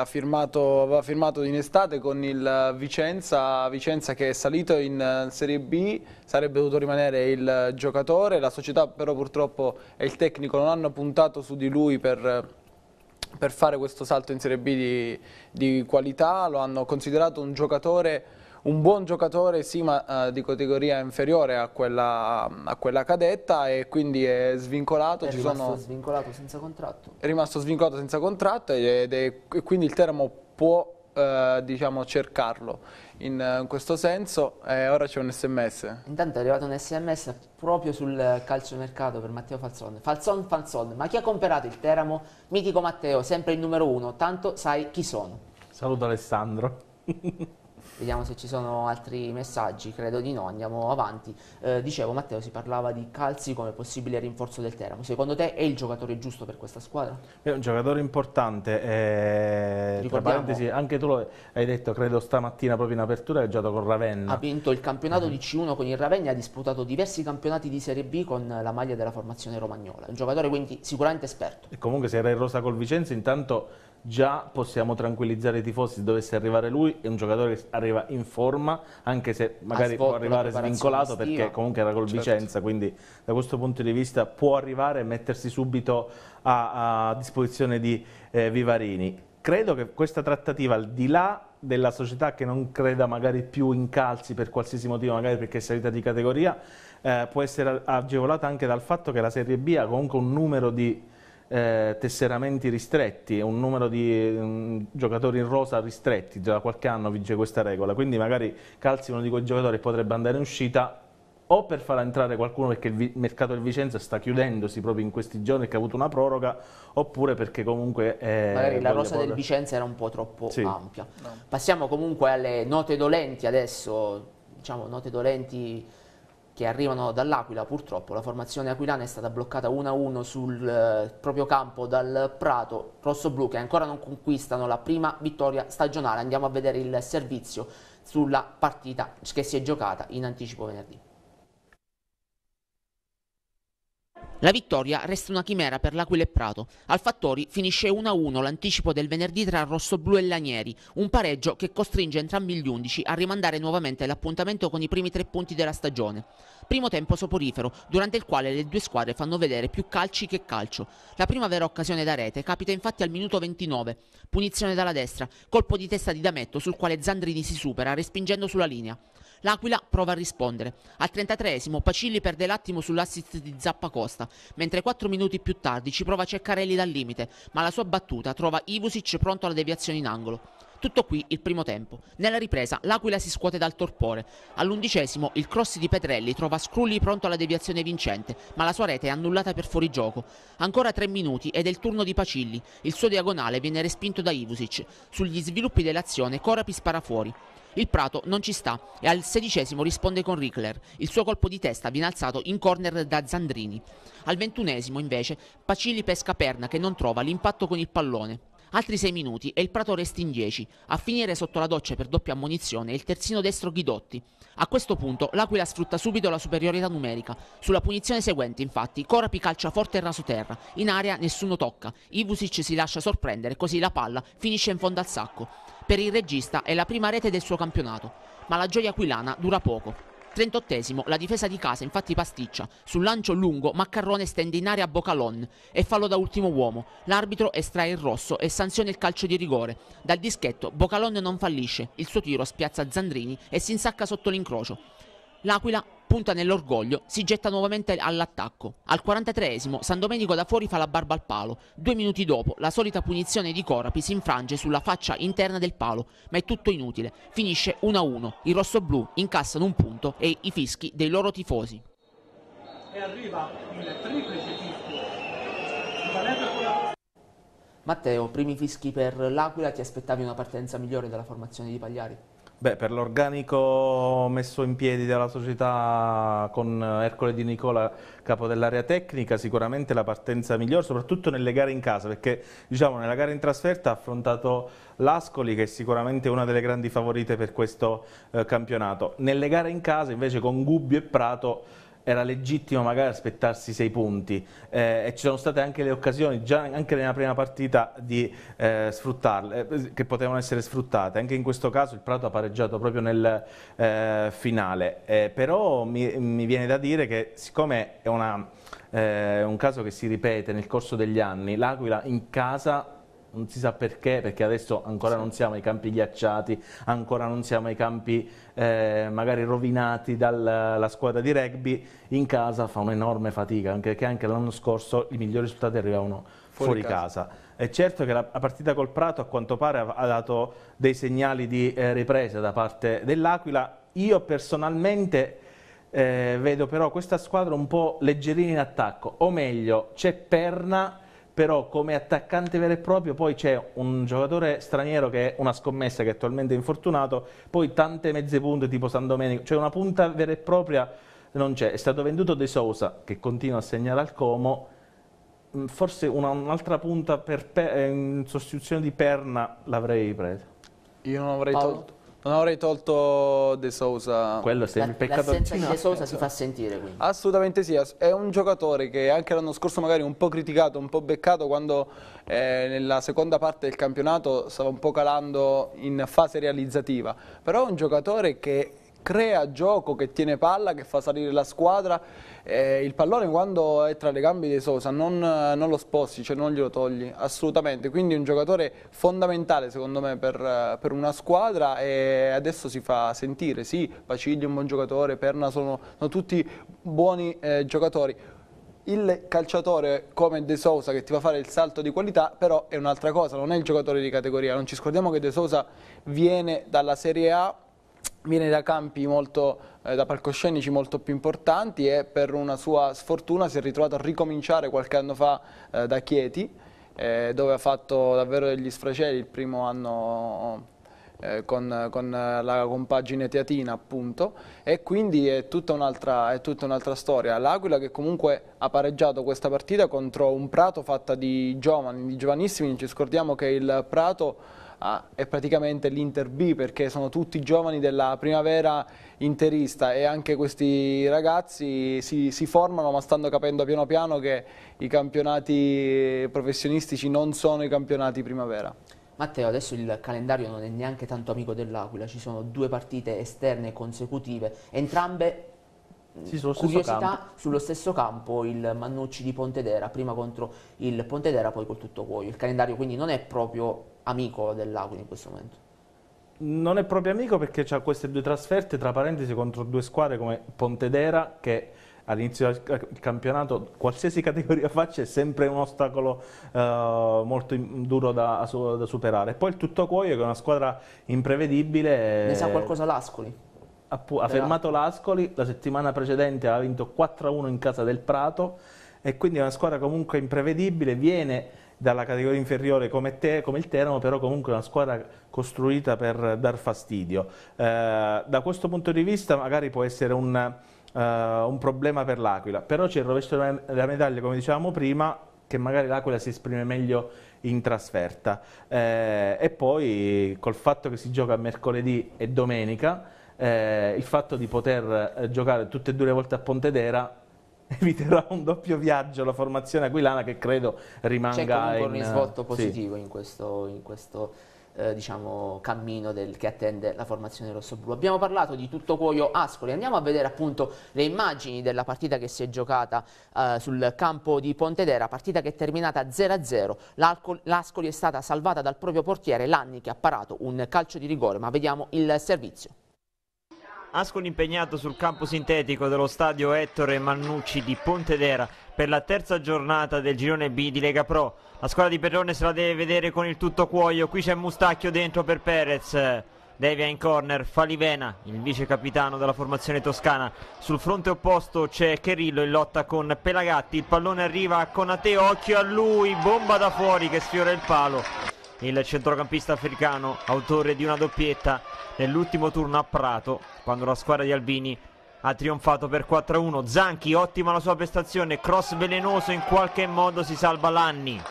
S3: firmato, aveva firmato in estate con il Vicenza, Vicenza che è salito in eh, Serie B, sarebbe dovuto rimanere il giocatore, la società però purtroppo e il tecnico non hanno puntato su di lui per per fare questo salto in Serie B di, di, qualità, lo hanno considerato un giocatore un buon giocatore sì ma uh, di categoria inferiore a quella, a quella, cadetta e quindi è svincolato. È Ci rimasto sono...
S1: svincolato senza contratto.
S3: È rimasto svincolato senza contratto ed è, e quindi il Teramo può Uh, diciamo, cercarlo in, in, questo senso eh, ora c'è un sms
S1: intanto è arrivato un sms proprio sul calciomercato per Matteo Falzon Falzon Falzon ma chi ha comprato il Teramo? mitico Matteo sempre il numero uno tanto sai chi sono
S2: saluto Alessandro
S1: Vediamo se ci sono altri messaggi, credo di no, andiamo avanti. Eh, dicevo Matteo, si parlava di Calzi come possibile rinforzo del Teramo. Secondo te è il giocatore giusto per questa squadra?
S2: È un giocatore importante, eh, tra parentesi anche tu lo hai detto credo stamattina proprio in apertura che ha giocato con Ravenna. Ha
S1: vinto il campionato uh -huh. di mm-hmm. C1 con il Ravenna, ha disputato diversi campionati di Serie B con la maglia della formazione romagnola. Un giocatore quindi sicuramente esperto.
S2: E comunque se era in rosa col Vicenza intanto già possiamo tranquillizzare i tifosi se dovesse arrivare lui, è un giocatore che arriva in forma, anche se magari può arrivare svincolato estiva. perché comunque era col certo. Vicenza, quindi da questo punto di vista può arrivare e mettersi subito a, a disposizione di eh, Vivarini. Credo che questa trattativa, al di là della società che non creda magari più in calzi per qualsiasi motivo, magari perché è salita di categoria, eh, può essere agevolata anche dal fatto che la Serie B ha comunque un numero di eh, tesseramenti ristretti, un numero di um, giocatori in rosa ristretti, già da qualche anno vige questa regola, quindi magari calzi uno di quei giocatori potrebbe andare in uscita o per far entrare qualcuno perché il mercato del Vicenza sta chiudendosi proprio in questi giorni che ha avuto una proroga, oppure perché comunque... Eh, Magari la rosa poter... del Vicenza era un po' troppo sì. ampia.
S1: No. Passiamo comunque alle note dolenti adesso, diciamo note dolenti che arrivano dall'Aquila purtroppo, la formazione aquilana è stata bloccata 1-1 sul eh, proprio campo dal Prato rossoblù che ancora non conquistano la prima vittoria stagionale, andiamo a vedere il servizio sulla partita che si è giocata in anticipo venerdì. La vittoria resta una chimera per l'Aquila e Prato. Al Fattori finisce 1-1 l'anticipo del venerdì tra Rossoblu e Lanieri, un pareggio che costringe entrambi gli undici a rimandare nuovamente l'appuntamento con i primi tre punti della stagione. Primo tempo soporifero, durante il quale le due squadre fanno vedere più calci che calcio. La prima vera occasione da rete capita infatti al minuto 29. Punizione dalla destra, colpo di testa di Dametto sul quale Zandrini si supera respingendo sulla linea. L'Aquila prova a rispondere. Al 33esimo Pacilli perde l'attimo sull'assist di Zappa Costa, mentre 4 minuti più tardi ci prova Ceccarelli dal limite, ma la sua battuta trova Ivusic pronto alla deviazione in angolo. Tutto qui il primo tempo. Nella ripresa l'Aquila si scuote dal torpore. All'undicesimo il cross di Petrelli trova Scrulli pronto alla deviazione vincente, ma la sua rete è annullata per fuorigioco. Ancora tre minuti ed è il turno di Pacilli. Il suo diagonale viene respinto da Ivusic. Sugli sviluppi dell'azione Corapi spara fuori. Il Prato non ci sta e al sedicesimo risponde con Rickler. Il suo colpo di testa viene alzato in corner da Zandrini. Al ventunesimo invece Pacilli pesca Perna che non trova l'impatto con il pallone. Altri sei minuti e il Prato resta in dieci. a finire sotto la doccia per doppia ammonizione il terzino destro Ghidotti. A questo punto l'Aquila sfrutta subito la superiorità numerica. Sulla punizione seguente, infatti, Corapi calcia forte il raso terra. In area nessuno tocca. Ivusic si lascia sorprendere, così la palla finisce in fondo al sacco. Per il regista è la prima rete del suo campionato, ma la gioia aquilana dura poco. 38 esimo la difesa di casa infatti pasticcia. Sul lancio lungo Maccarrone stende in aria Bocalon e fallo da ultimo uomo. L'arbitro estrae il rosso e sanziona il calcio di rigore. Dal dischetto Bocalon non fallisce, il suo tiro spiazza Zandrini e si insacca sotto l'incrocio. L'Aquila punta nell'orgoglio, si getta nuovamente all'attacco. Al 43esimo, San Domenico da fuori fa la barba al palo. Due minuti dopo, la solita punizione di Corapi si infrange sulla faccia interna del palo, ma è tutto inutile. Finisce 1-1. I rossoblù incassano un punto e i fischi dei loro tifosi.
S4: E arriva il triplice fischio.
S1: Matteo, primi fischi per l'Aquila, ti aspettavi una partenza migliore dalla formazione di Pagliari?
S2: Beh, per l'organico messo in piedi dalla società con Ercole Di Nicola, capo dell'area tecnica, sicuramente la partenza migliore, soprattutto nelle gare in casa, perché diciamo, nella gara in trasferta ha affrontato l'Ascoli, che è sicuramente una delle grandi favorite per questo eh, campionato. Nelle gare in casa, invece, con Gubbio e Prato era legittimo magari aspettarsi sei punti eh, e ci sono state anche le occasioni, già anche nella prima partita, di eh, sfruttarle, eh, che potevano essere sfruttate. Anche in questo caso il Prato ha pareggiato proprio nel eh, finale, eh, però mi, mi, viene da dire che siccome è una, eh, un caso che si ripete nel corso degli anni, l'Aquila in casa non si sa perché, perché adesso ancora sì. non siamo ai campi ghiacciati, ancora non siamo ai campi eh, magari rovinati dalla squadra di rugby, in casa fa un'enorme fatica, anche perché anche l'anno scorso i migliori risultati arrivavano fuori, fuori casa. casa. È certo che la, partita col Prato a quanto pare ha, dato dei segnali di eh, ripresa da parte dell'Aquila, io personalmente... Eh, vedo però questa squadra un po' leggerina in attacco, o meglio c'è Perna però come attaccante vero e proprio poi c'è un giocatore straniero che è una scommessa che è attualmente infortunato, poi tante mezze punte tipo San Domenico, cioè una punta vera e propria non c'è, è stato venduto De Sousa che continua a segnare al Como, mm, forse un'altra punta per, per, eh, in sostituzione di Perna l'avrei preso
S1: Io non avrei tolto.
S3: Non avrei tolto De Sousa. Quello è sempre la, L'assenza di De
S1: Sousa si fa sentire quindi.
S3: Assolutamente sì, è un giocatore che anche l'anno scorso magari un po' criticato, un po' beccato quando eh, nella seconda parte del campionato stava un po' calando in fase realizzativa, però è un giocatore che crea gioco, che tiene palla, che fa salire la squadra. Eh, il pallone quando è tra le gambe di Sosa non, non, lo sposti, cioè non glielo togli, assolutamente. Quindi è un giocatore fondamentale secondo me per, per una squadra e adesso si fa sentire, sì, Paciglia è un buon giocatore, Perna sono, sono tutti buoni eh, giocatori. Il calciatore come De Sousa che ti fa fare il salto di qualità però è un'altra cosa, non è il giocatore di categoria. Non ci scordiamo che De Sousa viene dalla Serie A viene da campi molto, eh, da palcoscenici molto più importanti e per una sua sfortuna si è ritrovato a ricominciare qualche anno fa eh, da Chieti, eh, dove ha fatto davvero degli sfracelli il primo anno eh, con, con, la compagine teatina appunto e quindi è tutta un'altra un storia. L'Aquila che comunque ha pareggiato questa partita contro un Prato fatta di giovani, di giovanissimi, ci scordiamo che il Prato a è praticamente l'Inter B perché sono tutti giovani della primavera interista e anche questi ragazzi si, si formano ma stanno capendo piano piano che i campionati
S1: professionistici non sono i campionati primavera. Matteo, adesso il calendario non è neanche tanto amico dell'Aquila, ci sono due partite esterne consecutive, entrambe sì, sullo curiosità campo. sullo stesso campo il Mannucci di Pontedera prima contro il Pontedera poi col tutto cuoio il calendario quindi non è proprio amico dell'Aquila in questo momento
S2: non è proprio amico perché ha queste due trasferte tra parentesi contro due squadre come Pontedera che all'inizio del campionato qualsiasi categoria faccia è sempre un ostacolo eh, molto in, duro da, da, superare poi il tutto cuoio che è una squadra imprevedibile ne sa eh, qualcosa l'Ascoli appu- ha fermato esatto. l'Ascoli, la settimana precedente ha vinto 4-1 in casa del Prato e quindi è una squadra comunque imprevedibile, viene dalla categoria inferiore come, te, come il Teramo, però comunque è una squadra costruita per dar fastidio. Eh, da questo punto di vista magari può essere un, uh, un problema per l'Aquila, però c'è il rovescio della medaglia, come dicevamo prima, che magari l'Aquila si esprime meglio in trasferta. Eh, e poi col fatto che si gioca mercoledì e domenica, eh, il fatto di poter eh, giocare tutte e due le volte a Pontedera eviterà un doppio viaggio la formazione aquilana che credo
S4: rimanga C'è comunque un risvolto positivo
S1: sì. in questo, in questo eh, diciamo, cammino del, che attende la formazione rossoblu. Abbiamo parlato di tutto cuoio Ascoli, andiamo a vedere appunto le immagini della partita che si è giocata eh, sul campo di Pontedera, partita che è terminata 0-0, l'Ascoli è stata salvata dal proprio portiere Lanni che ha parato un calcio di rigore, ma vediamo il servizio.
S5: Ascoli impegnato sul campo sintetico dello stadio Ettore Mannucci di Pontedera per la terza giornata del girone B di Lega Pro. La squadra di Perrone se la deve vedere con il tutto cuoio, qui c'è Mustacchio dentro per Perez. Devia in corner Falivena, il vice capitano della formazione toscana. Sul fronte opposto c'è Cherillo in lotta con Pelagatti. Il pallone arriva a Conate, occhio a lui, bomba da fuori che sfiora il palo. Il centrocampista africano, autore di una doppietta nell'ultimo turno a Prato, quando la squadra di Albini ha trionfato per 4-1. Zanchi, ottima la sua prestazione, cross velenoso, in qualche modo si salva Lanni.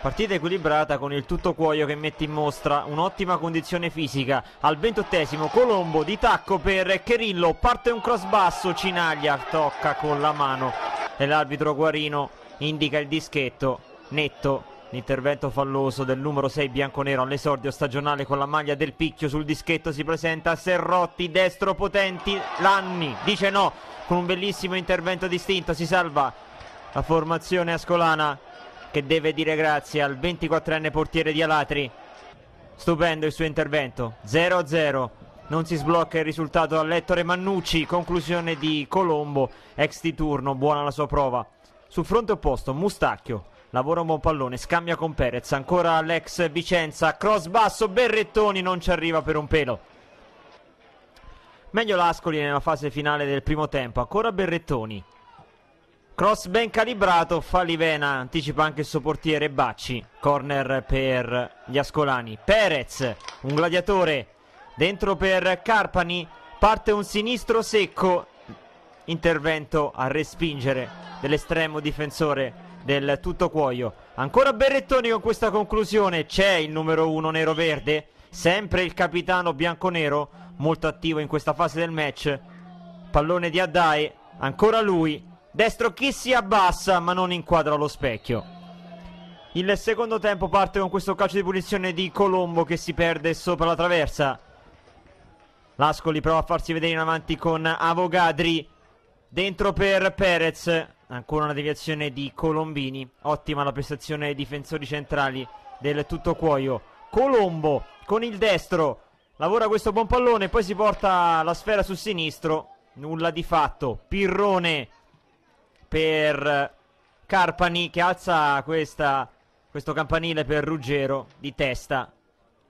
S5: Partita equilibrata con il tutto cuoio che mette in mostra un'ottima condizione fisica. Al ventottesimo Colombo di tacco per Cherillo, parte un cross basso, Cinaglia tocca con la mano e l'arbitro Guarino indica il dischetto netto L'intervento falloso del numero 6 bianconero all'esordio stagionale con la maglia del picchio sul dischetto si presenta Serrotti, destro potenti, Lanni dice no con un bellissimo intervento distinto, si salva la formazione ascolana che deve dire grazie al 24enne portiere di Alatri. Stupendo il suo intervento, 0-0. Non si sblocca il risultato a Lettore Mannucci, conclusione di Colombo, ex di turno, buona la sua prova. Sul fronte opposto, Mustacchio, Lavoro un buon pallone, scambia con Perez, ancora l'ex Vicenza, cross basso, Berrettoni non ci arriva per un pelo. Meglio l'Ascoli nella fase finale del primo tempo, ancora Berrettoni. Cross ben calibrato, fa Livena, anticipa anche il suo portiere Bacci, corner per gli Ascolani. Perez, un gladiatore, dentro per Carpani, parte un sinistro secco, intervento a respingere dell'estremo difensore del tutto cuoio. Ancora Berrettoni con questa conclusione, c'è il numero 1 nero-verde, sempre il capitano bianconero, molto attivo in questa fase del match. Pallone di Adai, ancora lui, destro chi si abbassa ma non inquadra lo specchio. Il secondo tempo parte con questo calcio di punizione di Colombo che si perde sopra la traversa. Lascoli prova a farsi vedere in avanti con Avogadri. Dentro per Perez, ancora una deviazione di Colombini. Ottima la prestazione dei difensori centrali del tutto cuoio. Colombo con il destro, lavora questo buon pallone, poi si porta la sfera sul sinistro. Nulla di fatto. Pirrone per Carpani che alza questa, questo campanile per Ruggero di testa.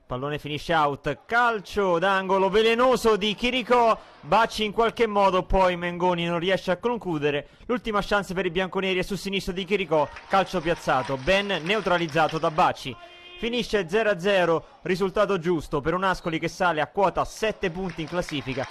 S5: Pallone finisce out, calcio d'angolo velenoso di Chirico, baci in qualche modo, poi Mengoni non riesce a concludere. L'ultima chance per i bianconeri è su sinistra di Chirico, calcio piazzato, ben neutralizzato da Baci. Finisce 0-0, risultato giusto per un Ascoli che sale a quota 7 punti in classifica.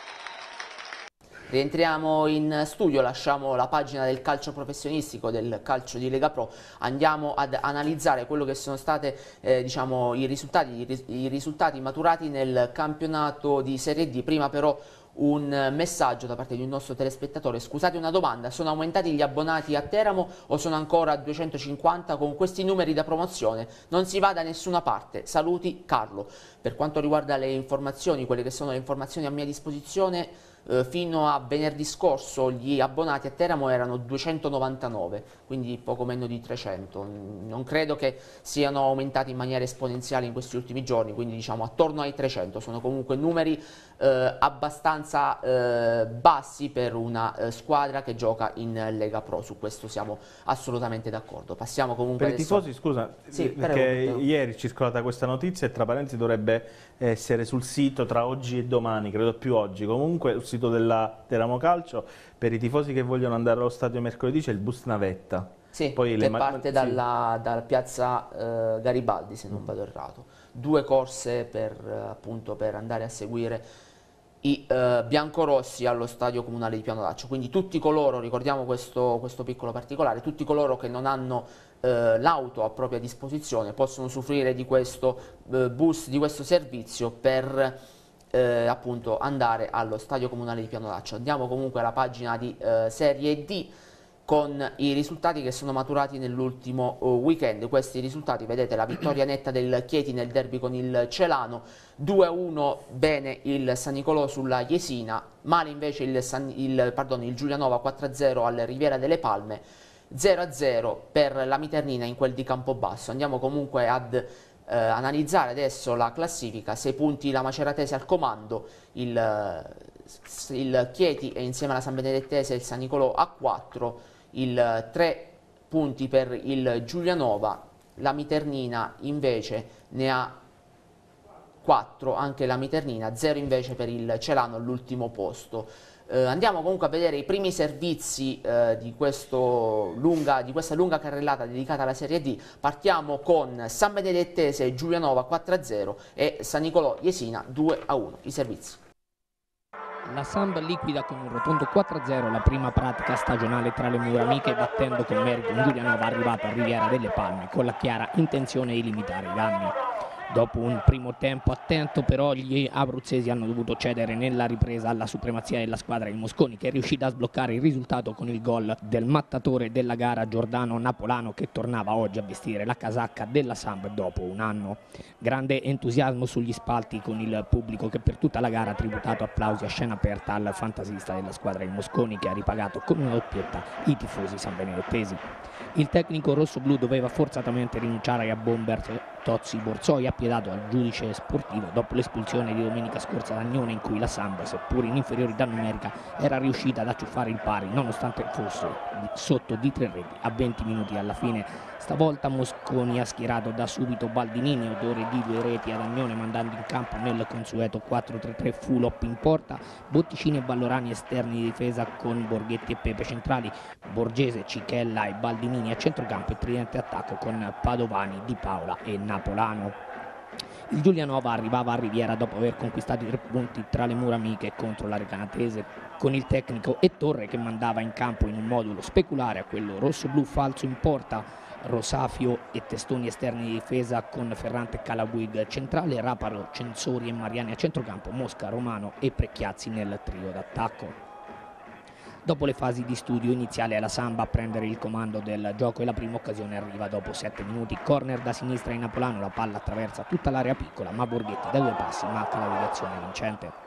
S1: Rientriamo in studio, lasciamo la pagina del calcio professionistico, del calcio di Lega Pro, andiamo ad analizzare quello che sono stati eh, diciamo, i, risultati, i risultati maturati nel campionato di Serie D, prima però un messaggio da parte di un nostro telespettatore. Scusate una domanda, sono aumentati gli abbonati a Teramo o sono ancora a 250 con questi numeri da promozione? Non si va da nessuna parte. Saluti Carlo. Per quanto riguarda le informazioni, quelle che sono le informazioni a mia disposizione eh, fino a venerdì scorso gli abbonati a Teramo erano 299, quindi poco meno di 300. Non credo che siano aumentati in maniera esponenziale in questi ultimi giorni, quindi diciamo attorno ai 300. Sono comunque numeri eh, abbastanza eh, bassi per una eh, squadra che gioca in Lega Pro, su questo siamo assolutamente d'accordo. Passiamo comunque Per adesso... i
S2: tifosi, scusa, sì, perché ieri è circolata questa notizia e tra parentesi dovrebbe essere sul sito tra oggi e domani, credo più oggi, comunque sul sito della Teramo Calcio, per i tifosi che vogliono andare allo stadio mercoledì c'è il bus navetta. Sì, Poi che parte dalla,
S1: sì. dalla piazza eh, Garibaldi, se non vado errato. Due corse per, eh, appunto, per andare a seguire i eh, biancorossi allo stadio comunale di Piano Pianodaccio, quindi tutti coloro, ricordiamo questo, questo piccolo particolare, tutti coloro che non hanno eh, l'auto a propria disposizione possono usufruire di questo eh, bus, di questo servizio per eh, appunto andare allo stadio comunale di Piano Pianodaccio. Andiamo comunque alla pagina di eh, Serie D, con i risultati che sono maturati nell'ultimo eh, weekend. Questi risultati, vedete la vittoria netta del Chieti nel derby con il Celano, 2-1 bene il San Nicolò sulla Jesina, male invece il, San, il, pardon, il Giulianova 4-0 al Riviera delle Palme, 0-0 per la Miternina in quel di Campobasso. Andiamo comunque ad eh, analizzare adesso la classifica, 6 punti la Maceratese al comando, il, il Chieti e insieme alla San Benedettese e il San Nicolò a 4 il 3 eh, punti per il Giulianova, la Miternina invece ne ha 4, anche la Miternina, 0 invece per il Celano all'ultimo posto. Eh, andiamo comunque a vedere i primi servizi eh, di, lunga, di, questa lunga carrellata dedicata alla Serie D. Partiamo con San Benedettese Giulianova 4-0 e San Nicolò Jesina 2-1. I servizi. La Samba liquida
S6: con un rotondo 4-0 la prima pratica stagionale tra le mura amiche battendo con merito un Giulianova arrivato a Riviera delle Palme con la chiara intenzione di limitare i danni. Dopo un primo tempo attento però gli abruzzesi hanno dovuto cedere nella ripresa alla supremazia della squadra di Mosconi che è riuscita a sbloccare il risultato con il gol del mattatore della gara Giordano Napolano che tornava oggi a vestire la casacca della Samp dopo un anno. Grande entusiasmo sugli spalti con il pubblico che per tutta la gara ha tributato applausi a scena aperta al fantasista della squadra di Mosconi che ha ripagato con una doppietta i tifosi sanbenedettesi. Il tecnico rosso-blu doveva forzatamente rinunciare a bomber Tozzi Borsoi appiedato al giudice sportivo dopo l'espulsione di domenica scorsa ad Agnone in cui la Samba, seppur in inferiorità numerica, era riuscita ad acciuffare il pari nonostante fosse sotto di tre reti a 20 minuti alla fine Stavolta Mosconi ha schierato da subito Baldinini, odore di due reti ad Agnone mandando in campo nel consueto 4-3-3 Fulop in porta, Botticini e Ballorani esterni di difesa con Borghetti e Pepe centrali, Borgese, Cichella e Baldinini a centrocampo e tridente attacco con Padovani, Di Paola e Napolano. Il Giulianova arrivava a Riviera dopo aver conquistato i tre punti tra le mura amiche contro la Recanatese, con il tecnico e Torre che mandava in campo in un modulo speculare a quello rosso-blu falso in porta Rosafio e testoni esterni di difesa con Ferrante Calabuig centrale, Raparo, Censori e Mariani a centrocampo, Mosca, Romano e Precchiazzi nel trio d'attacco. Dopo le fasi di studio iniziale è la Samba a prendere il comando del gioco e la prima occasione arriva dopo 7 minuti. Corner da sinistra in Napolano, la palla attraversa tutta l'area piccola ma Borghetti da due passi manca la navigazione vincente.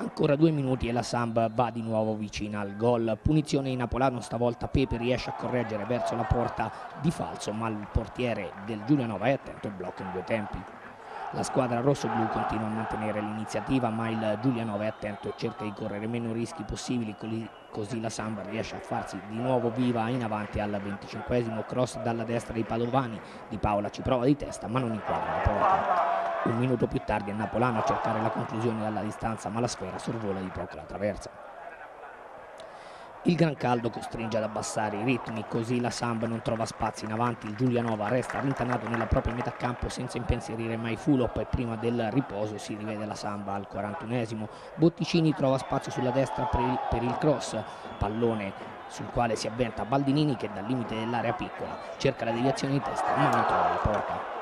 S6: Ancora due minuti e la Samba va di nuovo vicina al gol. Punizione in Napolano, stavolta Pepe riesce a correggere verso la porta di falso, ma il portiere del Giulianova è attento e blocca in due tempi. La squadra rosso-blu continua a mantenere l'iniziativa, ma il Giulianova è attento e cerca di correre meno rischi possibili, così la Samba riesce a farsi di nuovo viva in avanti al 25 esimo cross dalla destra di Padovani. Di Paola ci prova di testa, ma non inquadra la porta. Un minuto più tardi è Napolano a cercare la conclusione dalla distanza, ma la sfera sorvola di poco la traversa. Il gran caldo costringe ad abbassare i ritmi, così la Samba non trova spazi in avanti, il Giulianova resta rintanato nella propria metà campo senza impensierire mai Fulop e prima del riposo si rivede la Samba al 41esimo. Botticini trova spazio sulla destra per il, cross, pallone sul quale si avventa Baldinini che dal limite dell'area piccola cerca la deviazione di testa ma non trova la porta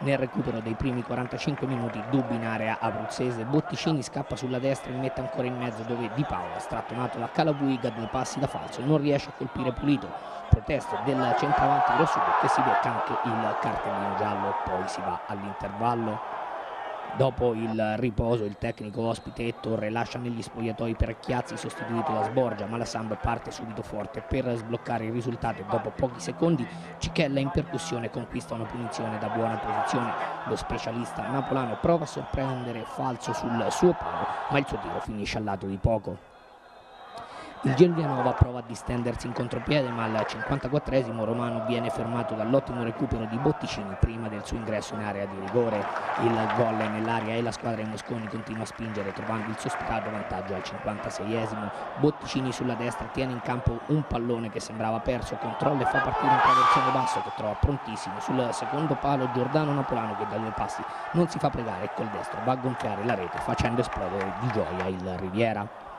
S6: nel recupero dei primi 45 minuti dubbi in area abruzzese Botticini scappa sulla destra e mette ancora in mezzo dove Di Paola strattonato da Calabuiga due passi da falso non riesce a colpire pulito protesta del centravanti rosso che si becca anche il cartellino giallo poi si va all'intervallo Dopo il riposo il tecnico ospite Ettore lascia negli spogliatoi per Chiazzi sostituito da Sborgia ma la Samba parte subito forte per sbloccare il risultato e dopo pochi secondi Cichella in percussione conquista una punizione da buona posizione. Lo specialista napolano prova a sorprendere falso sul suo palo ma il suo tiro finisce al lato di poco. Il Genova prova a distendersi in contropiede ma al 54esimo Romano viene fermato dall'ottimo recupero di Botticini prima del suo ingresso in area di rigore. Il gol è nell'area e la squadra in Mosconi continua a spingere trovando il sospirato vantaggio al 56esimo. Botticini sulla destra tiene in campo un pallone che sembrava perso, controlla e fa partire un traversone basso che trova prontissimo sul secondo palo Giordano Napolano che da due passi non si fa pregare e col destro va a gonfiare la rete facendo esplodere di gioia il Riviera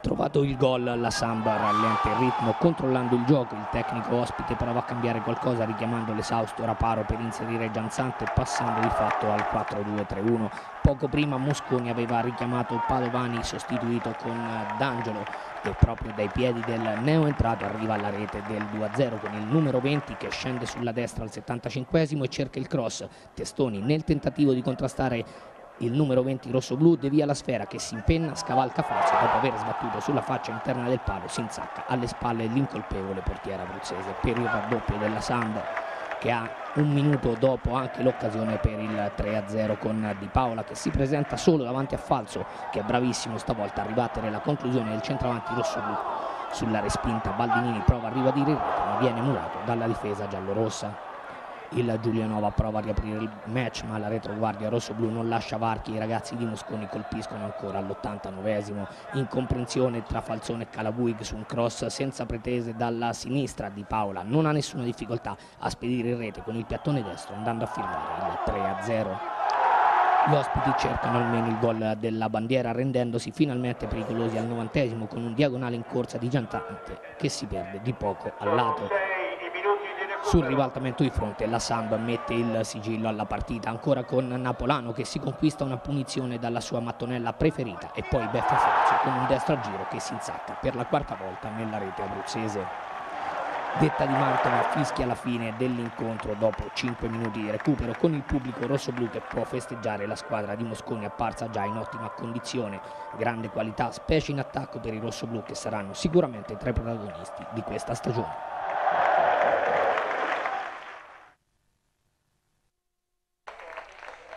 S6: trovato il gol la Samba rallenta il ritmo controllando il gioco il tecnico ospite prova a cambiare qualcosa richiamando l'esausto Raparo per inserire Gianzante passando di fatto al 4-2-3-1 poco prima Mosconi aveva richiamato Padovani sostituito con D'Angelo che proprio dai piedi del neo entrato arriva alla rete del 2-0 con il numero 20 che scende sulla destra al 75 e cerca il cross Testoni nel tentativo di contrastare il numero 20 rosso-blu devia la sfera che si impenna, scavalca faccia dopo aver sbattuto sulla faccia interna del palo, si insacca alle spalle l'incolpevole portiera abruzzese per il raddoppio della Sand che ha un minuto dopo anche l'occasione per il 3-0 con Di Paola che si presenta solo davanti a Falso che è bravissimo stavolta a ribattere la conclusione del centravanti rosso-blu. Sulla respinta Baldinini prova a ribadire il retro ma viene murato dalla difesa giallorossa. Il Giulianova prova a riaprire il match ma la retroguardia rossoblu non lascia varchi, i ragazzi di Mosconi colpiscono ancora all'89esimo. Incomprensione tra Falzone e Calabuig su un cross senza pretese dalla sinistra di Paola, non ha nessuna difficoltà a spedire in rete con il piattone destro andando a firmare il 3-0. Gli ospiti cercano almeno il gol della bandiera rendendosi finalmente pericolosi al novantesimo con un diagonale in corsa di Giantante che si perde di poco al lato sul ribaltamento di fronte la Samba mette il sigillo alla partita ancora con Napolano che si conquista una punizione dalla sua mattonella preferita e poi Beffa Forza con un destro a giro che si insacca per la quarta volta nella rete abruzzese detta di Mantova fischia la fine dell'incontro dopo 5 minuti di recupero con il pubblico rossoblu che può festeggiare la squadra di Mosconi apparsa già in ottima condizione grande qualità specie in attacco per i rossoblu che saranno sicuramente tra i protagonisti di questa
S1: stagione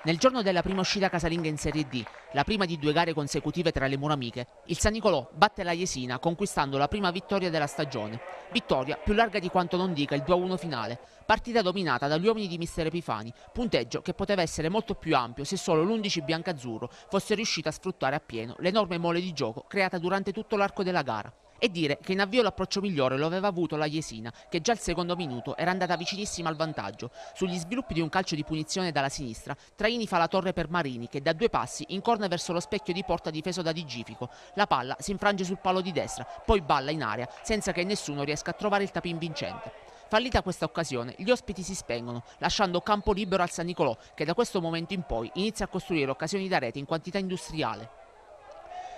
S1: Nel giorno della prima uscita casalinga in Serie D, la prima di due gare consecutive tra le mura amiche, il San Nicolò batte la Jesina conquistando la prima vittoria della stagione. Vittoria più larga di quanto non dica il 2-1 finale, partita dominata dagli uomini di mister Epifani, punteggio che poteva essere molto più ampio se solo l'11 biancazzurro fosse riuscito a sfruttare appieno l'enorme mole di gioco creata durante tutto l'arco della gara e dire che in avvio l'approccio migliore lo aveva avuto la Jesina, che già al secondo minuto era andata vicinissima al vantaggio. Sugli sviluppi di un calcio di punizione dalla sinistra, Traini fa la torre per Marini, che da due passi incorna verso lo specchio di porta difeso da Digifico. La palla si infrange sul palo di destra, poi balla in aria, senza che nessuno riesca a trovare il tapin vincente. Fallita questa occasione, gli ospiti si spengono, lasciando campo libero al San Nicolò, che da questo momento in poi inizia a costruire occasioni da rete in quantità industriale.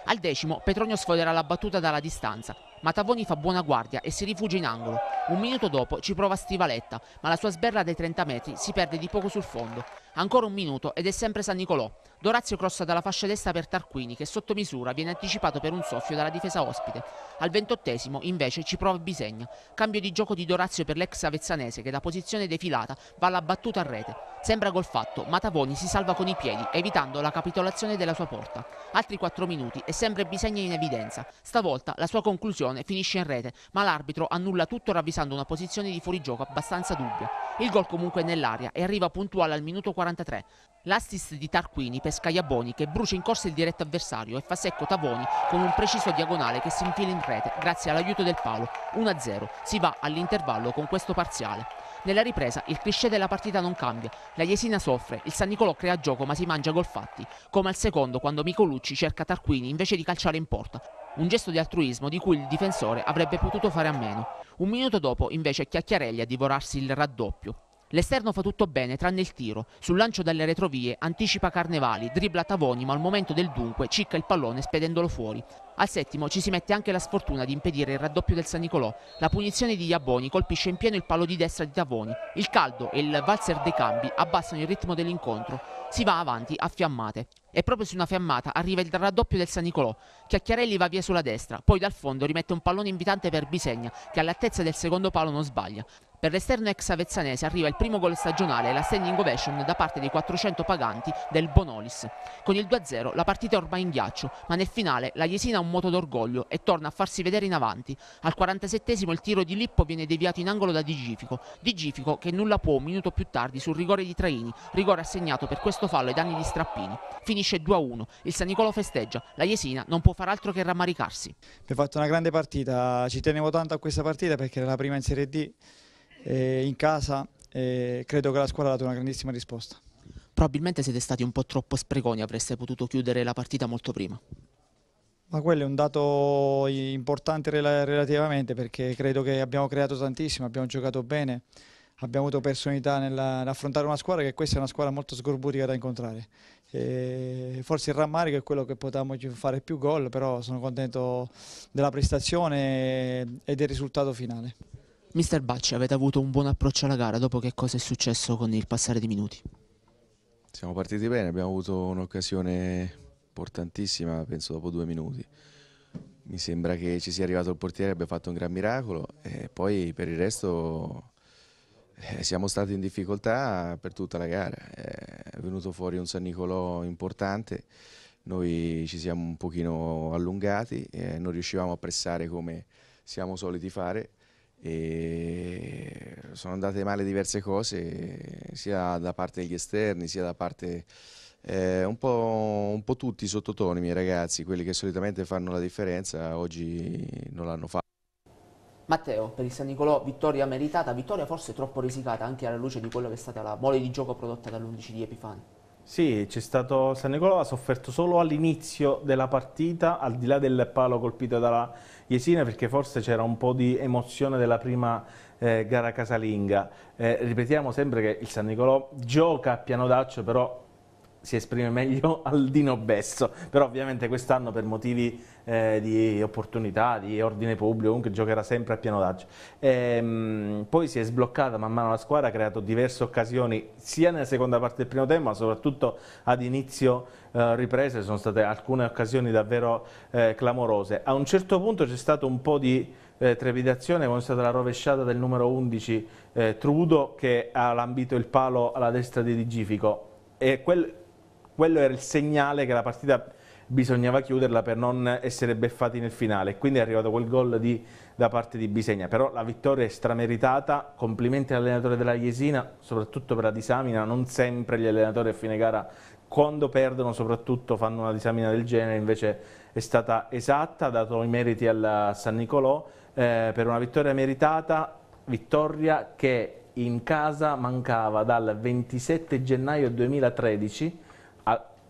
S1: Al decimo Petronio sfoderà la battuta dalla distanza, ma Tavoni fa buona guardia e si rifugia in angolo. Un minuto dopo ci prova Stivaletta, ma la sua sberla dai 30 metri si perde di poco sul fondo. Ancora un minuto ed è sempre San Nicolò. Dorazio crossa dalla fascia destra per Tarquini che sotto misura viene anticipato per un soffio dalla difesa ospite. Al ventottesimo invece ci prova Bisegna. Cambio di gioco di Dorazio per l'ex avezzanese che da posizione defilata va alla battuta a rete. Sembra gol fatto ma Tavoni si salva con i piedi evitando la capitolazione della sua porta. Altri quattro minuti e sempre Bisegna in evidenza. Stavolta la sua conclusione finisce in rete ma l'arbitro annulla tutto ravvisando una posizione di fuorigioco abbastanza dubbia. Il gol comunque è nell'aria e arriva puntuale al minuto 43. L'assist di Tarquini per Iaboni che brucia in corsa il diretto avversario e fa secco Tavoni con un preciso diagonale che si infila in rete grazie all'aiuto del palo. 1-0, si va all'intervallo con questo parziale. Nella ripresa il cliché della partita non cambia, la Jesina soffre, il San Nicolò crea gioco ma si mangia gol fatti, come al secondo quando Micolucci cerca Tarquini invece di calciare in porta. Un gesto di altruismo di cui il difensore avrebbe potuto fare a meno. Un minuto dopo invece Chiacchiarelli a divorarsi il raddoppio. L'esterno fa tutto bene tranne il tiro. Sul lancio dalle retrovie anticipa Carnevali, dribbla Tavoni ma al momento del dunque cicca il pallone spedendolo fuori. Al settimo ci si mette anche la sfortuna di impedire il raddoppio del San Nicolò. La punizione di Iaboni colpisce in pieno il palo di destra di Tavoni. Il caldo e il valzer dei cambi abbassano il ritmo dell'incontro. Si va avanti a fiammate. E proprio su una fiammata arriva il raddoppio del San Nicolò. Chiacchiarelli va via sulla destra, poi dal fondo rimette un pallone invitante per Bisegna, che all'altezza del secondo palo non sbaglia. Per l'esterno ex avezzanese arriva il primo gol stagionale e la standing ovation da parte dei 400 paganti del Bonolis. Con il 2-0 la partita è ormai in ghiaccio, ma nel finale la Jesina ha un moto d'orgoglio e torna a farsi vedere in avanti. Al 47 il tiro di Lippo viene deviato in angolo da Digifico. Digifico che nulla può un minuto più tardi sul rigore di Traini, rigore assegnato per questo fallo ai danni di Strappini. Finisce 2-1, il San Nicolò festeggia, la Jesina non può far altro che rammaricarsi.
S7: Abbiamo fatto una grande partita, ci tenevo tanto a questa partita perché era la prima in Serie D eh, in casa e eh, credo che la squadra ha dato una grandissima
S1: risposta. Probabilmente siete stati un po' troppo spregoni, avreste potuto chiudere la partita molto prima.
S7: Ma quello è un dato importante relativamente perché credo che abbiamo creato tantissimo, abbiamo giocato bene, abbiamo avuto personalità nell'affrontare una squadra che questa è una squadra molto sgorbutica da incontrare. E eh, forse il rammarico è quello che potevamo fare più gol, però sono contento della prestazione e del risultato finale.
S1: Mister Bacci, avete avuto un buon approccio alla gara, dopo che cosa è successo con il passare dei minuti?
S7: Siamo partiti bene, abbiamo avuto un'occasione importantissima, penso dopo due minuti. Mi sembra che ci sia arrivato il portiere, abbia fatto un gran miracolo e poi per il resto eh, siamo stati in difficoltà per tutta la gara. È venuto fuori un San Nicolò importante, noi ci siamo un pochino allungati, eh, non riuscivamo a pressare come siamo soliti fare e sono andate male diverse cose sia da parte degli esterni sia da parte eh, un, po', un po' tutti i sottotoni miei ragazzi quelli che solitamente fanno la differenza oggi non l'hanno fatto
S1: Matteo, per il San Nicolò vittoria meritata, vittoria forse troppo risicata anche alla luce di quello che è stata la mole di gioco prodotta dall'11 di Epifani.
S2: Sì, c'è stato San Nicolò, ha sofferto solo all'inizio della partita, al di là del palo colpito dalla Iesina, perché forse c'era un po' di emozione della prima eh, gara casalinga. Eh, ripetiamo sempre che il San Nicolò gioca a piano d'accio, però si esprime meglio Aldino Besso, però ovviamente quest'anno per motivi eh, di opportunità, di ordine pubblico, comunque giocherà sempre a piano d'agio. Ehm, poi si è sbloccata man mano la squadra, ha creato diverse occasioni sia nella seconda parte del primo tempo ma soprattutto ad inizio eh, riprese, sono state alcune occasioni davvero eh, clamorose. A un certo punto c'è stato un po' di eh, trepidazione quando è stata la rovesciata del numero 11 eh, Trudo che ha lambito il palo alla destra di Digifico. E quel, quello era il segnale che la partita bisognava chiuderla per non essere beffati nel finale. Quindi è arrivato quel gol di, da parte di Bisegna. Però la vittoria è strameritata, complimenti all'allenatore della Jesina, soprattutto per la disamina, non sempre gli allenatori a fine gara quando perdono soprattutto fanno una disamina del genere, invece è stata esatta, ha dato i meriti al San Nicolò eh, per una vittoria meritata, vittoria che in casa mancava dal 27 gennaio 2013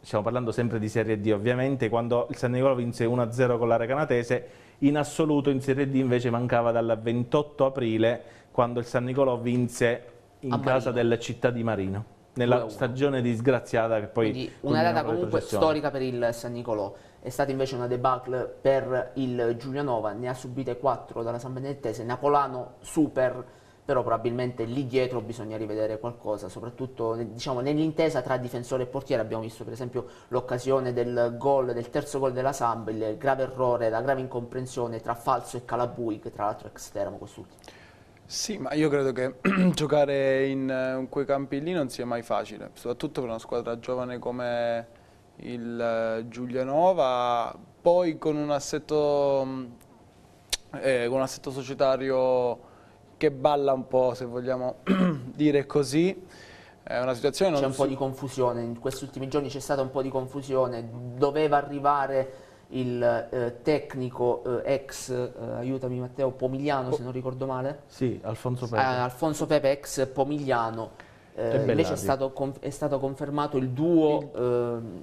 S2: stiamo parlando sempre di Serie D ovviamente, quando il San Nicola vinse 1-0 con l'area canatese, in assoluto in Serie D invece mancava dal 28 aprile quando il San Nicolò vinse in casa della città di Marino nella stagione disgraziata che poi Quindi una data comunque storica
S1: per il San Nicolò è stata invece una debacle per il Giulianova ne ha subite 4 dalla San Benedettese Napolano super però probabilmente lì dietro bisogna rivedere qualcosa, soprattutto diciamo, nell'intesa tra difensore e portiere abbiamo visto per esempio l'occasione del, gol, del terzo gol della Samba, il grave errore, la grave incomprensione tra Falso e Calabui, che tra l'altro è esterno quest'ultimo.
S3: Sì, ma io credo che giocare in, in quei campi lì non sia mai facile, soprattutto per una squadra giovane come il eh, Giulianova, poi con un assetto, mm, eh, con un assetto societario
S1: che balla un po', se vogliamo dire così. È una situazione non C'è un po' di confusione, in questi ultimi giorni c'è stata un po' di confusione, doveva arrivare il eh, tecnico eh, ex, eh, aiutami Matteo, Pomigliano po se non ricordo male?
S2: Sì, Alfonso ah, Pepe.
S1: Alfonso Pepe ex Pomigliano, eh, invece è stato, è stato, confermato il duo... Il... Ehm,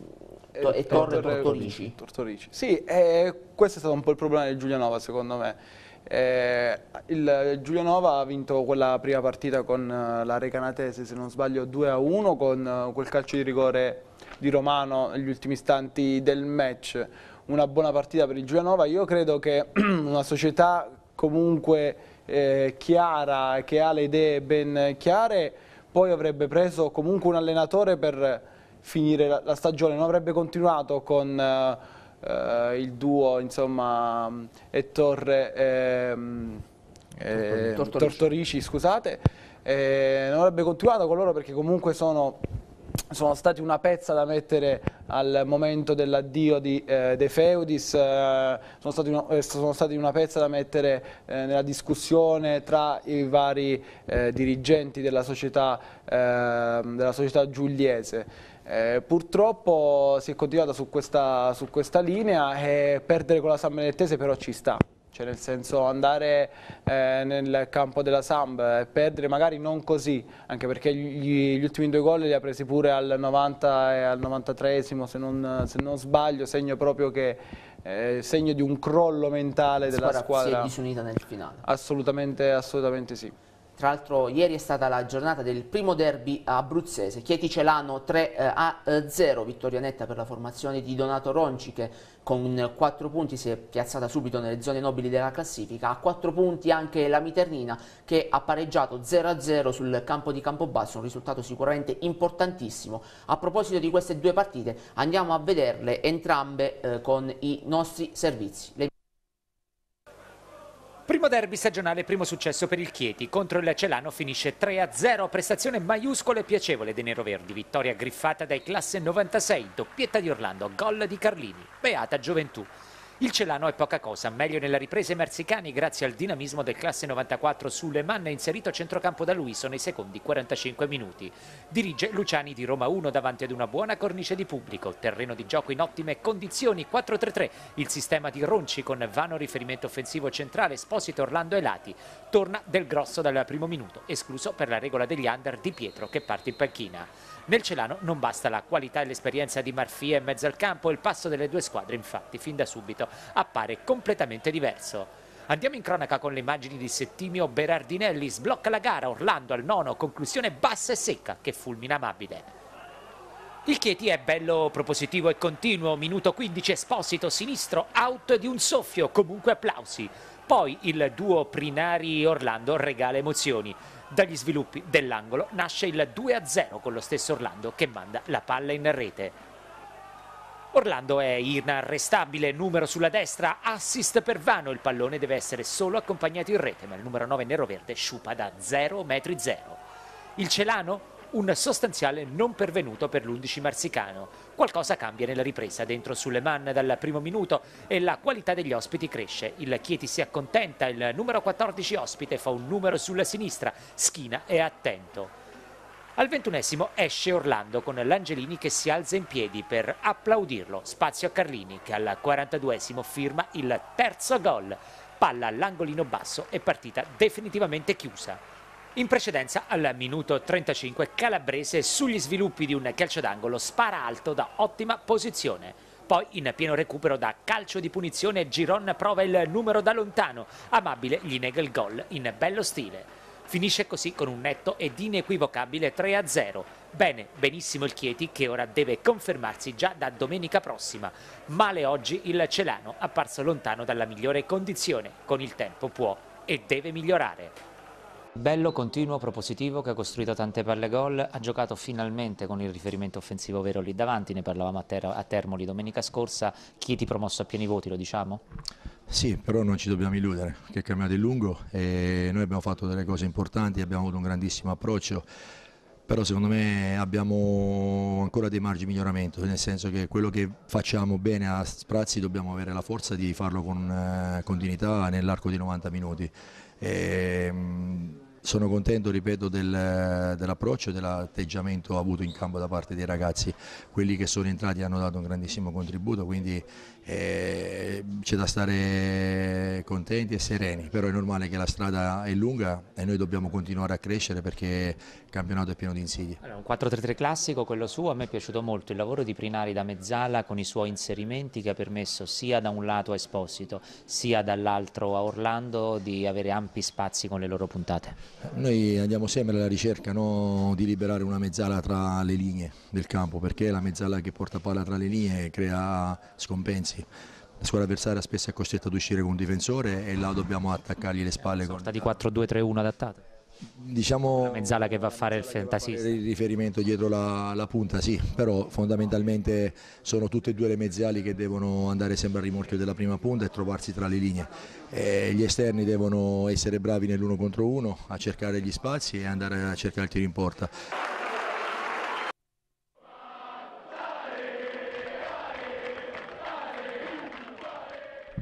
S1: eh, to e Torre, Torre Tortorici.
S3: Tortorici. Sì, eh, questo è stato un po' il problema di Giulianova secondo me eh, il Giulianova ha vinto quella prima partita con eh, la Recanatese, se non sbaglio 2-1, con eh, quel calcio di rigore di Romano negli ultimi istanti del match. Una buona partita per il Giulianova. Io credo che una società comunque eh, chiara, che ha le idee ben chiare, poi avrebbe preso comunque un allenatore per finire la, la stagione, non avrebbe continuato con... Eh, eh, il duo insomma e Torre eh, eh, Tortorici. Tortorici scusate eh, non avrebbe continuato con loro perché comunque sono sono stati una pezza da mettere al momento dell'addio di eh, De Feudis, eh, sono, stati una, eh, sono, stati una pezza da mettere eh, nella discussione tra i vari dirigenti della società, ehm, della società giuliese. Eh, purtroppo si è continuata su questa, su questa linea e perdere con la San Benedettese però ci sta. Cioè nel senso andare eh, nel campo della Samb e perdere magari non così, anche perché gli, gli, ultimi due gol li ha presi pure al 90 e al 93 se non, se non sbaglio, segno proprio che eh, segno di un crollo mentale della squadra. si è
S1: disunita nel finale.
S3: Assolutamente,
S1: assolutamente sì. Tra l'altro ieri è stata la giornata del primo derby abruzzese, Chieti-Celano 3 eh, a 0, eh, vittoria netta per la formazione di Donato Ronci che con 4 punti si è piazzata subito nelle zone nobili della classifica, a 4 punti anche la Miternina che ha pareggiato 0 a 0 sul campo di Campobasso, un risultato sicuramente importantissimo. A proposito di queste due partite andiamo a vederle entrambe eh, con i
S8: nostri servizi. Le Primo derby stagionale, primo successo per il Chieti. Contro il Celano finisce 3-0, prestazione maiuscola e piacevole dei neroverdi. Vittoria griffata dai classe 96, doppietta di Orlando, gol di Carlini. Beata gioventù. Il Celano è poca cosa, meglio nella ripresa Marzicani grazie al dinamismo del classe 94 Suleman inserito a centrocampo da Luiso nei secondi 45 minuti. Dirige Luciani di Roma 1 davanti ad una buona cornice di pubblico, terreno di gioco in ottime condizioni, 4-3-3, il sistema di Ronci con vano riferimento offensivo centrale, Esposito, Orlando e Lati. Torna del grosso dal primo minuto, escluso per la regola degli under di Pietro che parte in panchina. Nel Celano non basta la qualità e l'esperienza di Marfia in mezzo al campo, il passo delle due squadre infatti fin da subito appare completamente diverso. Andiamo in cronaca con le immagini di Settimio Berardinelli, sblocca la gara, Orlando al nono, conclusione bassa e secca che fulmina Mabide. Il Chieti è bello propositivo e continuo, minuto 15 Esposito, sinistro, out di un soffio, comunque applausi. Poi il duo Prinari-Orlando regala emozioni. Dagli sviluppi dell'angolo nasce il 2-0 con lo stesso Orlando che manda la palla in rete. Orlando è inarrestabile, numero sulla destra, assist per Vano, il pallone deve essere solo accompagnato in rete, ma il numero 9 nero-verde sciupa da 0 metri 0. Il Celano un sostanziale non pervenuto per l'11 marsicano. Qualcosa cambia nella ripresa dentro sulle Suleman dal primo minuto e la qualità degli ospiti cresce. Il Chieti si accontenta, il numero 14 ospite fa un numero sulla sinistra, schina e attento. Al ventunesimo esce Orlando con l'Angelini che si alza in piedi per applaudirlo. Spazio a Carlini che al 42esimo firma il terzo gol. Palla all'angolino basso e partita definitivamente chiusa. In precedenza, al minuto 35, Calabrese sugli sviluppi di un calcio d'angolo spara alto da ottima posizione. Poi in pieno recupero da calcio di punizione Giron prova il numero da lontano, amabile gli nega il gol in bello stile. Finisce così con un netto ed inequivocabile 3-0. Bene, benissimo il Chieti che ora deve confermarsi già da domenica prossima. Male oggi il Celano, apparso lontano dalla migliore condizione, con il tempo può e deve migliorare. Bello, continuo, propositivo, che ha costruito tante palle gol, ha giocato finalmente con il riferimento offensivo vero lì davanti, ne parlavamo a, ter a Termoli domenica scorsa, chi ti promosso a pieni voti, lo diciamo?
S7: Sì, però non ci dobbiamo illudere, che è cambiato in lungo e noi abbiamo fatto delle cose importanti, abbiamo avuto un grandissimo approccio, però secondo me abbiamo ancora dei margini di miglioramento, nel senso che quello che facciamo bene a Sprazzi dobbiamo avere la forza di farlo con eh, continuità nell'arco di 90 minuti e, ehm, sono contento, ripeto, del, dell'approccio e dell'atteggiamento avuto in campo da parte dei ragazzi. Quelli che sono entrati hanno dato un grandissimo contributo, quindi eh, c'è da stare contenti e sereni, però è normale che la strada è lunga e noi dobbiamo continuare a crescere perché il campionato è pieno di insidie. Allora, un 4-3-3 classico,
S8: quello suo, a me è piaciuto molto il lavoro di Prinari da mezzala con i suoi inserimenti che ha permesso sia da un lato a Esposito sia dall'altro a Orlando di avere ampi spazi con le
S7: loro puntate. Noi andiamo sempre alla ricerca no, di liberare una mezzala tra le linee del campo perché la mezzala che porta palla tra le linee crea scompensi avanti. La squadra avversaria spesso è costretta ad uscire con un difensore e là dobbiamo attaccargli le spalle. Una
S8: sorta con... di
S7: 4-2-3-1 adattato? Diciamo, la mezzala che va a fare il fantasista il riferimento dietro la, la, punta sì però fondamentalmente sono tutte e due le mezzali che devono andare sempre al rimorchio della prima punta e trovarsi tra le linee e gli esterni devono essere bravi nell'uno contro uno a cercare gli spazi e andare a cercare il tiro in porta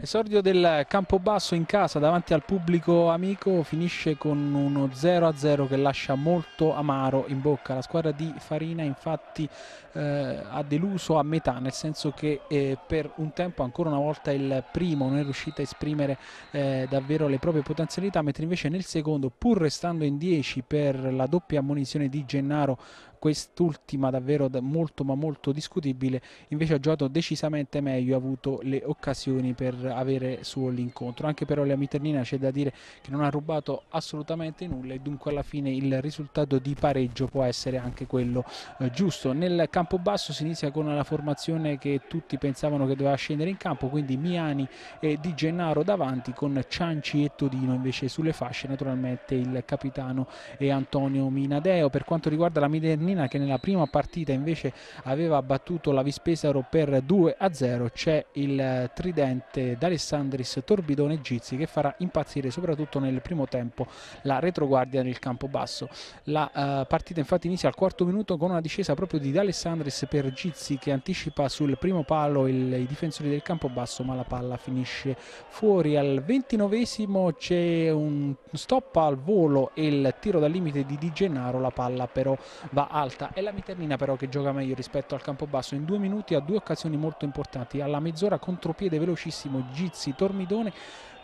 S9: Esordio del Campobasso in casa davanti al pubblico amico finisce con uno 0-0 che lascia molto amaro in bocca. La squadra di Farina infatti eh, ha deluso a metà, nel senso che eh, per un tempo ancora una volta il primo non è riuscito a esprimere eh, davvero le proprie potenzialità, mentre invece nel secondo, pur restando in 10 per la doppia ammonizione di Gennaro quest'ultima davvero molto ma molto discutibile, invece ha giocato decisamente meglio, ha avuto le occasioni per avere suo l'incontro. Anche però la Miternina c'è da dire che non ha rubato assolutamente nulla e dunque alla fine il risultato di pareggio può essere anche quello eh, giusto. Nel campo basso si inizia con la formazione che tutti pensavano che doveva scendere in campo, quindi Miani e Di Gennaro davanti con Cianci e Todino invece sulle fasce, naturalmente il capitano e Antonio Minadeo. Per quanto riguarda la Miternina Giannina che nella prima partita invece aveva battuto la Vispesaro per 2 a 0 c'è il tridente d'Alessandris, Torbidone e Gizzi che farà impazzire soprattutto nel primo tempo la retroguardia nel campo basso la eh, partita infatti inizia al quarto minuto con una discesa proprio di D'Alessandris per Gizzi che anticipa sul primo palo il, i difensori del campo basso ma la palla finisce fuori al ventinovesimo c'è un stop al volo e il tiro dal limite di Di Gennaro la palla però va a alta è la Miternina però che gioca meglio rispetto al campo basso in due minuti ha due occasioni molto importanti alla mezz'ora contropiede velocissimo Gizzi Tormidone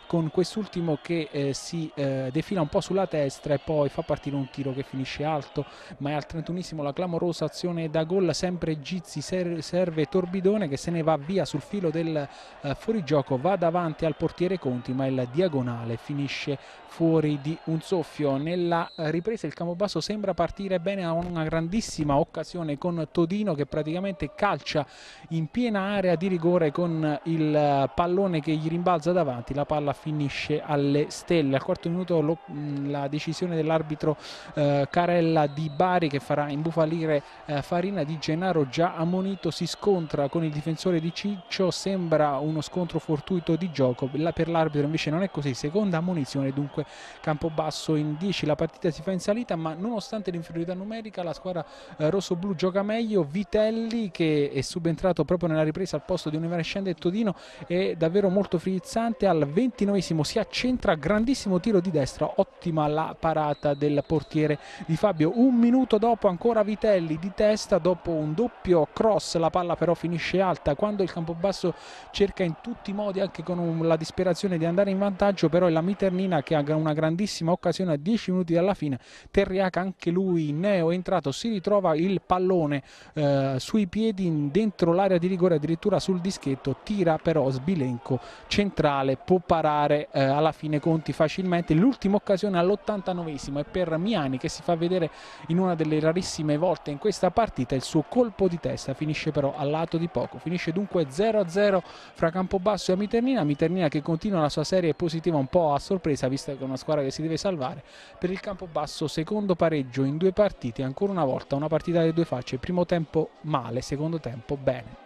S9: con quest'ultimo che eh, si eh, defila un po' sulla destra e poi fa partire un tiro che finisce alto ma è al 31 la clamorosa azione da gol sempre Gizzi ser serve Torbidone che se ne va via sul filo del eh, fuorigioco va davanti al portiere Conti ma il diagonale finisce fuori di un soffio. Nella ripresa il Campobasso sembra partire bene a una grandissima occasione con Todino che praticamente calcia in piena area di rigore con il pallone che gli rimbalza davanti. La palla finisce alle stelle. Al quarto minuto lo, la decisione dell'arbitro eh, Carella di Bari che farà imbufalire eh, Farina di Gennaro già ammonito. Si scontra con il difensore di Ciccio. Sembra uno scontro fortuito di gioco. La, per l'arbitro invece non è così. Seconda ammonizione dunque Campobasso in 10, la partita si fa in salita ma nonostante l'inferiorità numerica la squadra eh, rosso-blu gioca meglio, Vitelli che è subentrato proprio nella ripresa al posto di e Todino è davvero molto frizzante, al 29 si accentra, grandissimo tiro di destra, ottima la parata del portiere di Fabio, un minuto dopo ancora Vitelli di testa dopo un doppio cross, la palla però finisce alta, quando il Campobasso cerca in tutti i modi anche con la disperazione di andare in vantaggio però è la Miternina che ha era una grandissima occasione a 10 minuti dalla fine Terriaca anche lui neo è entrato si ritrova il pallone eh, sui piedi dentro l'area di rigore addirittura sul dischetto tira però Sbilenco centrale può parare eh, alla fine Conti facilmente l'ultima occasione all'89esimo è per Miani che si fa vedere in una delle rarissime volte in questa partita il suo colpo di testa finisce però al lato di poco finisce dunque 0-0 fra Campobasso e Amiternina Amiternina che continua la sua serie positiva un po' a sorpresa vista che è una squadra che si deve salvare. Per il Campobasso secondo pareggio in due partite, ancora una volta una partita di due facce, primo tempo male, secondo tempo bene.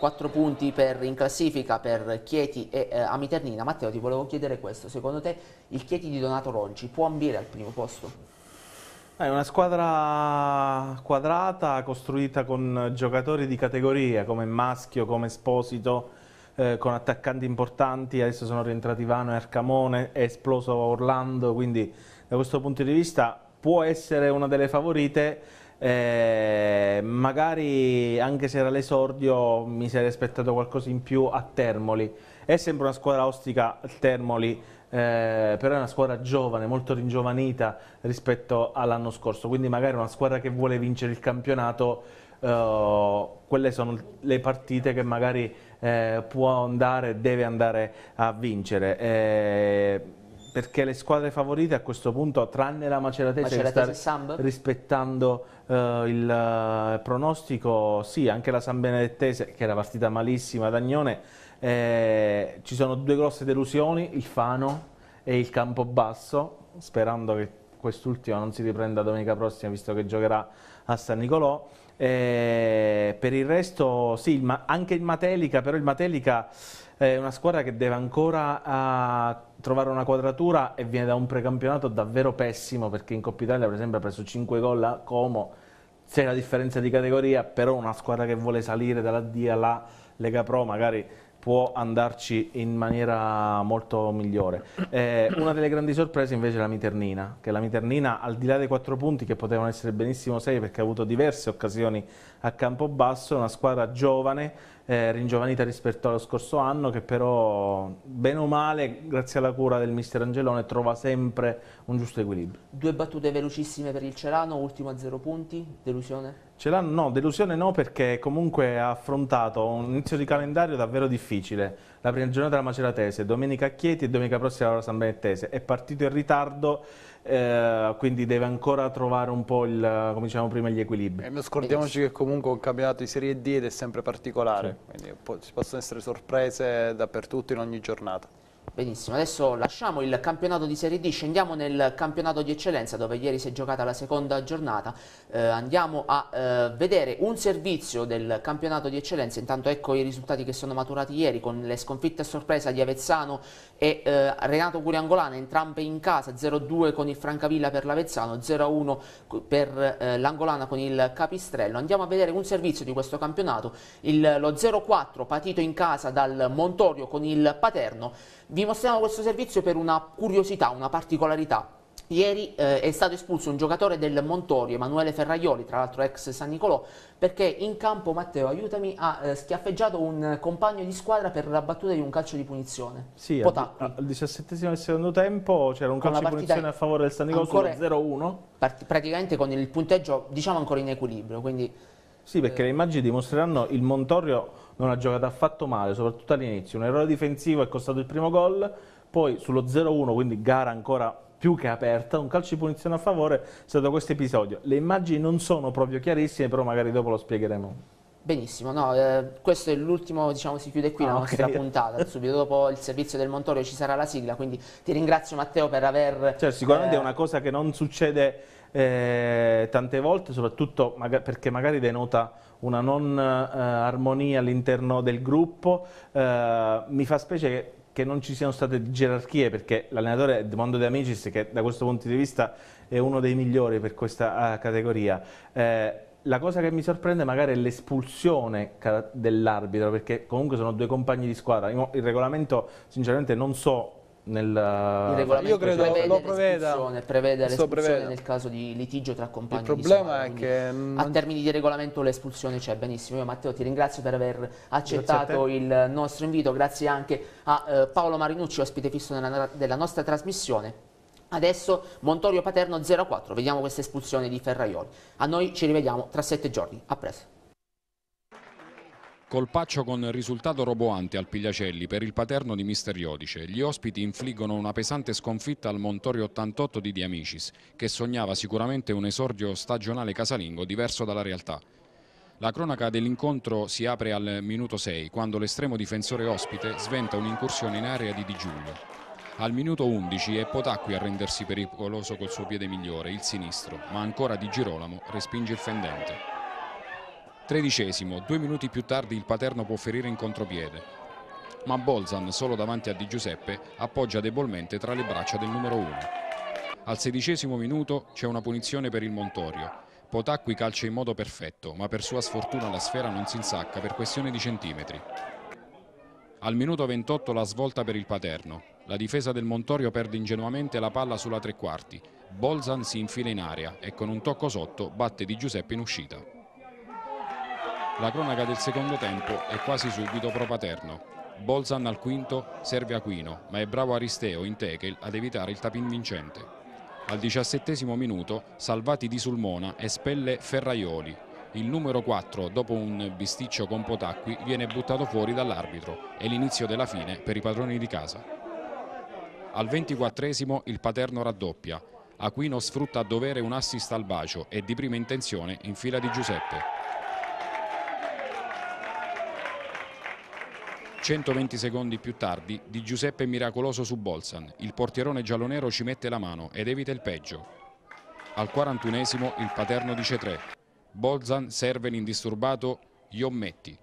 S1: 4 punti per, in classifica per Chieti e eh, Amiternina. Matteo ti volevo chiedere questo, secondo te il Chieti di Donato Ronci può ambire al primo posto?
S2: È una squadra quadrata, costruita con giocatori di categoria come Maschio, come Esposito, eh, con attaccanti importanti, adesso sono rientrati Vano e Arcamone, è esploso Orlando, quindi da questo punto di vista può essere una delle favorite, eh, magari anche se era l'esordio mi sarei aspettato qualcosa in più a Termoli. È sempre una squadra ostica Termoli, eh, però è una squadra giovane, molto ringiovanita rispetto all'anno scorso, quindi magari una squadra che vuole vincere il campionato, eh, quelle sono le partite che magari eh, può andare, deve andare a vincere. Eh, perché le squadre favorite a questo punto, tranne la Maceratese, Maceratese sta rispettando eh, il eh, pronostico, sì, anche la San Benedettese, che era partita malissima ad Agnone, eh, ci sono due grosse delusioni, il Fano e il Campobasso, sperando che quest'ultimo non si riprenda domenica prossima, visto che giocherà a San Nicolò. Eh, per il resto sì, il anche il Matelica, però il Matelica è una squadra che deve ancora uh, trovare una quadratura e viene da un precampionato davvero pessimo perché in Coppa Italia per esempio ha preso 5 gol a Como, c'è la differenza di categoria, però una squadra che vuole salire dalla D alla Lega Pro magari può andarci in maniera molto migliore. Eh, una delle grandi sorprese invece è la Miternina, che la Miternina al di là dei quattro punti che potevano essere benissimo sei perché ha avuto diverse occasioni a Campobasso, è una squadra giovane, eh, ringiovanita rispetto allo scorso anno che però bene o male grazie alla cura del mister Angelone trova sempre un giusto equilibrio.
S1: Due battute velocissime per il Cerano, ultimo a zero punti, delusione?
S2: Ce l'hanno? No, delusione no perché comunque ha affrontato un inizio di calendario davvero difficile. La prima giornata della Maceratese, domenica a Chieti e domenica prossima la San Benettese. È partito in ritardo, eh, quindi deve ancora trovare un po' il, come dicevamo prima, gli equilibri. E eh, non scordiamoci
S3: che comunque un campionato di Serie D ed è sempre particolare, sì. quindi ci possono
S1: essere sorprese dappertutto in ogni giornata. Benissimo, adesso lasciamo il campionato di Serie D, scendiamo nel campionato di eccellenza dove ieri si è giocata la seconda giornata, eh, andiamo a eh, vedere un servizio del campionato di eccellenza, intanto ecco i risultati che sono maturati ieri con le sconfitte a sorpresa di Avezzano e eh, Renato Curiangolana, entrambe in casa, 0-2 con il Francavilla per l'Avezzano, 0-1 per eh, l'Angolana con il Capistrello, andiamo a vedere un servizio di questo campionato, il, lo 0-4 patito in casa dal Montorio con il Paterno, vi mostriamo questo servizio per una curiosità, una particolarità. Ieri eh, è stato espulso un giocatore del Montorio, Emanuele Ferraioli, tra l'altro ex San Nicolò, perché in campo, Matteo, aiutami, ha eh, schiaffeggiato un compagno di squadra per la battuta di un calcio di punizione. Sì, al,
S2: al diciassettesimo del secondo tempo c'era un calcio di punizione a favore del San Nicolò sullo 0-1. Praticamente con il punteggio, diciamo, ancora in equilibrio, quindi... Sì, perché eh, le immagini dimostreranno il Montorio non ha giocato affatto male, soprattutto all'inizio. Un errore difensivo è costato il primo gol, poi sullo 0-1, quindi gara ancora più che aperta, un calcio di punizione a favore è stato questo episodio. Le immagini non sono proprio chiarissime, però magari dopo lo spiegheremo.
S1: Benissimo, no, eh, questo è l'ultimo, diciamo si chiude qui ah, la nostra okay. puntata, subito dopo il servizio del Montorio ci sarà la sigla, quindi ti ringrazio Matteo per aver... Cioè, sicuramente eh, è una
S2: cosa che non succede eh, tante volte, soprattutto maga perché magari denota una non eh, armonia all'interno del gruppo, eh, mi fa specie che, che non ci siano state gerarchie perché l'allenatore De Mondo De Amicis che da questo punto di vista è uno dei migliori per questa uh, categoria eh, la cosa che mi sorprende magari è l'espulsione dell'arbitro perché comunque sono due compagni di squadra il regolamento sinceramente non so nel eh, Il regolamento credo, prevede, lo preveda, prevede l'espulsione nel
S1: caso di litigio tra compagni. Il problema è che a termini di regolamento l'espulsione c'è benissimo. Io Matteo ti ringrazio per aver accettato il nostro invito, grazie anche a eh, Paolo Marinucci, ospite fisso della, della nostra trasmissione. Adesso Montorio Paterno 04, vediamo questa espulsione di Ferraioli. A noi ci rivediamo tra sette giorni, a presto.
S10: Colpaccio con risultato roboante al Pigliacelli per il paterno di Mister Iodice. Gli ospiti infliggono una pesante sconfitta al Montorio 88 di Diamicis, che sognava sicuramente un esordio stagionale casalingo diverso dalla realtà. La cronaca dell'incontro si apre al minuto 6, quando l'estremo difensore ospite sventa un'incursione in area di Di Giulio. Al minuto 11 è Potacqui a rendersi pericoloso col suo piede migliore, il sinistro, ma ancora Di Girolamo respinge il fendente. Tredicesimo, due minuti più tardi il Paterno può ferire in contropiede, ma Bolzan, solo davanti a Di Giuseppe, appoggia debolmente tra le braccia del numero 1. Al sedicesimo minuto c'è una punizione per il Montorio. Potacqui calcia in modo perfetto, ma per sua sfortuna la sfera non si insacca per questione di centimetri. Al minuto 28 la svolta per il Paterno. La difesa del Montorio perde ingenuamente la palla sulla tre quarti. Bolzan si infila in aria e con un tocco sotto batte Di Giuseppe in uscita. La cronaca del secondo tempo è quasi subito pro Paterno. Bolzan al quinto serve Aquino, ma è bravo Aristeo in Tekel ad evitare il tapin vincente. Al diciassettesimo minuto Salvati di Sulmona espelle Ferraioli. Il numero 4, dopo un bisticcio con Potacqui, viene buttato fuori dall'arbitro. È l'inizio della fine per i padroni di casa. Al ventiquattresimo il Paterno raddoppia. Aquino sfrutta a dovere un assist al bacio e di prima intenzione in fila di Giuseppe. 120 secondi più tardi, Di Giuseppe miracoloso su Bolzan. Il portierone giallonero ci mette la mano ed evita il peggio. Al 41esimo il paterno dice 3. Bolzan serve l'indisturbato Iommetti,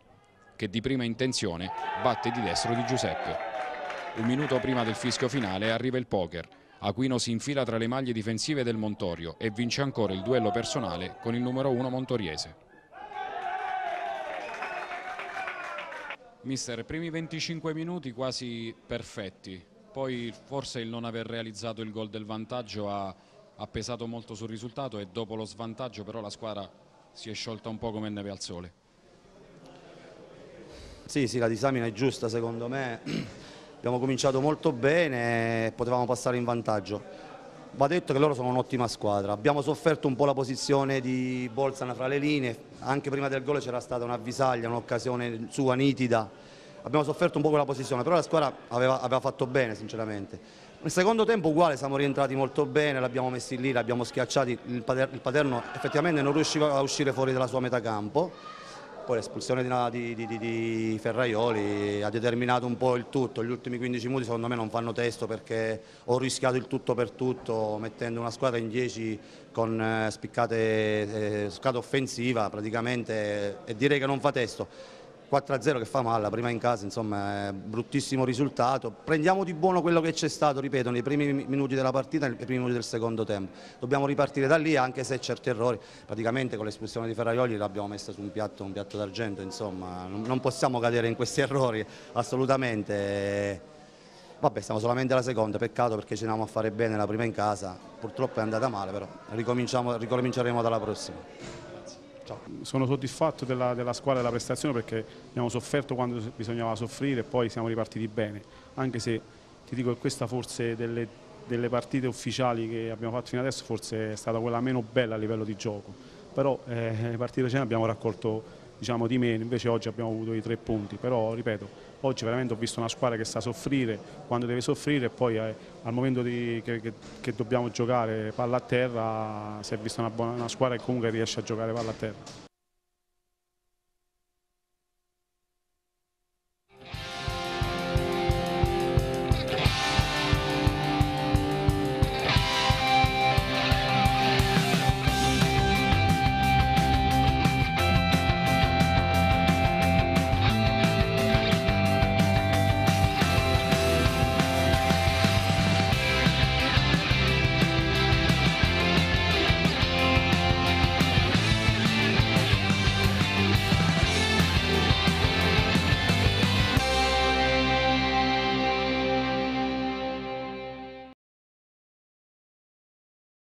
S10: che di prima intenzione batte di destro Di Giuseppe. Un minuto prima del fischio finale arriva il poker. Aquino si infila tra le maglie difensive del Montorio e vince ancora il duello personale con il numero 1 montoriese. Mister, primi 25 minuti quasi perfetti, poi forse il non aver realizzato il gol del vantaggio ha, ha pesato molto sul risultato e dopo lo svantaggio però la squadra si è sciolta un po' come neve al sole.
S11: Sì, sì, la disamina è giusta secondo me, abbiamo cominciato molto bene e potevamo passare in vantaggio va detto che loro sono un'ottima squadra. Abbiamo sofferto un po' la posizione di Bolzana fra le linee, anche prima del gol c'era stata un'avvisaglia, un'occasione sua nitida. Abbiamo sofferto un po' quella posizione, però la squadra aveva, aveva fatto bene sinceramente. Nel secondo tempo uguale siamo rientrati molto bene, l'abbiamo messi lì, l'abbiamo schiacciati, il, pater, Paterno effettivamente non riusciva a uscire fuori dalla sua metà campo poi l'espulsione di, di, di, di, Ferraioli ha determinato un po' il tutto, gli ultimi 15 minuti secondo me non fanno testo perché ho rischiato il tutto per tutto mettendo una squadra in 10 con eh, spiccate, eh, spiccata offensiva praticamente e direi che non fa testo. 4-0 che fa male, prima in casa, insomma, bruttissimo risultato. Prendiamo di buono quello che c'è stato, ripeto, nei primi minuti della partita e nei primi minuti del secondo tempo. Dobbiamo ripartire da lì, anche se certi errori, praticamente con l'espulsione di Ferraioli l'abbiamo messa su un piatto, un piatto d'argento, insomma, non possiamo cadere in questi errori, assolutamente. Vabbè, stiamo solamente alla seconda, peccato perché ci andiamo a fare bene la prima in casa, purtroppo è andata male, però ricominciamo, ricominceremo dalla prossima. Certo, sono soddisfatto della, della squadra e della prestazione perché abbiamo sofferto quando bisognava
S2: soffrire e poi siamo ripartiti bene, anche se ti dico che questa forse delle, delle partite ufficiali che abbiamo fatto fino adesso forse è stata quella meno bella a livello di gioco, però eh, le partite ce ne abbiamo raccolto diciamo, di meno, invece oggi abbiamo avuto i tre punti, però ripeto oggi veramente ho visto una squadra che sa soffrire quando deve soffrire e poi eh, al momento di, che, che, che, dobbiamo giocare palla a terra si è vista una, buona, una squadra che comunque riesce a giocare palla a
S4: terra.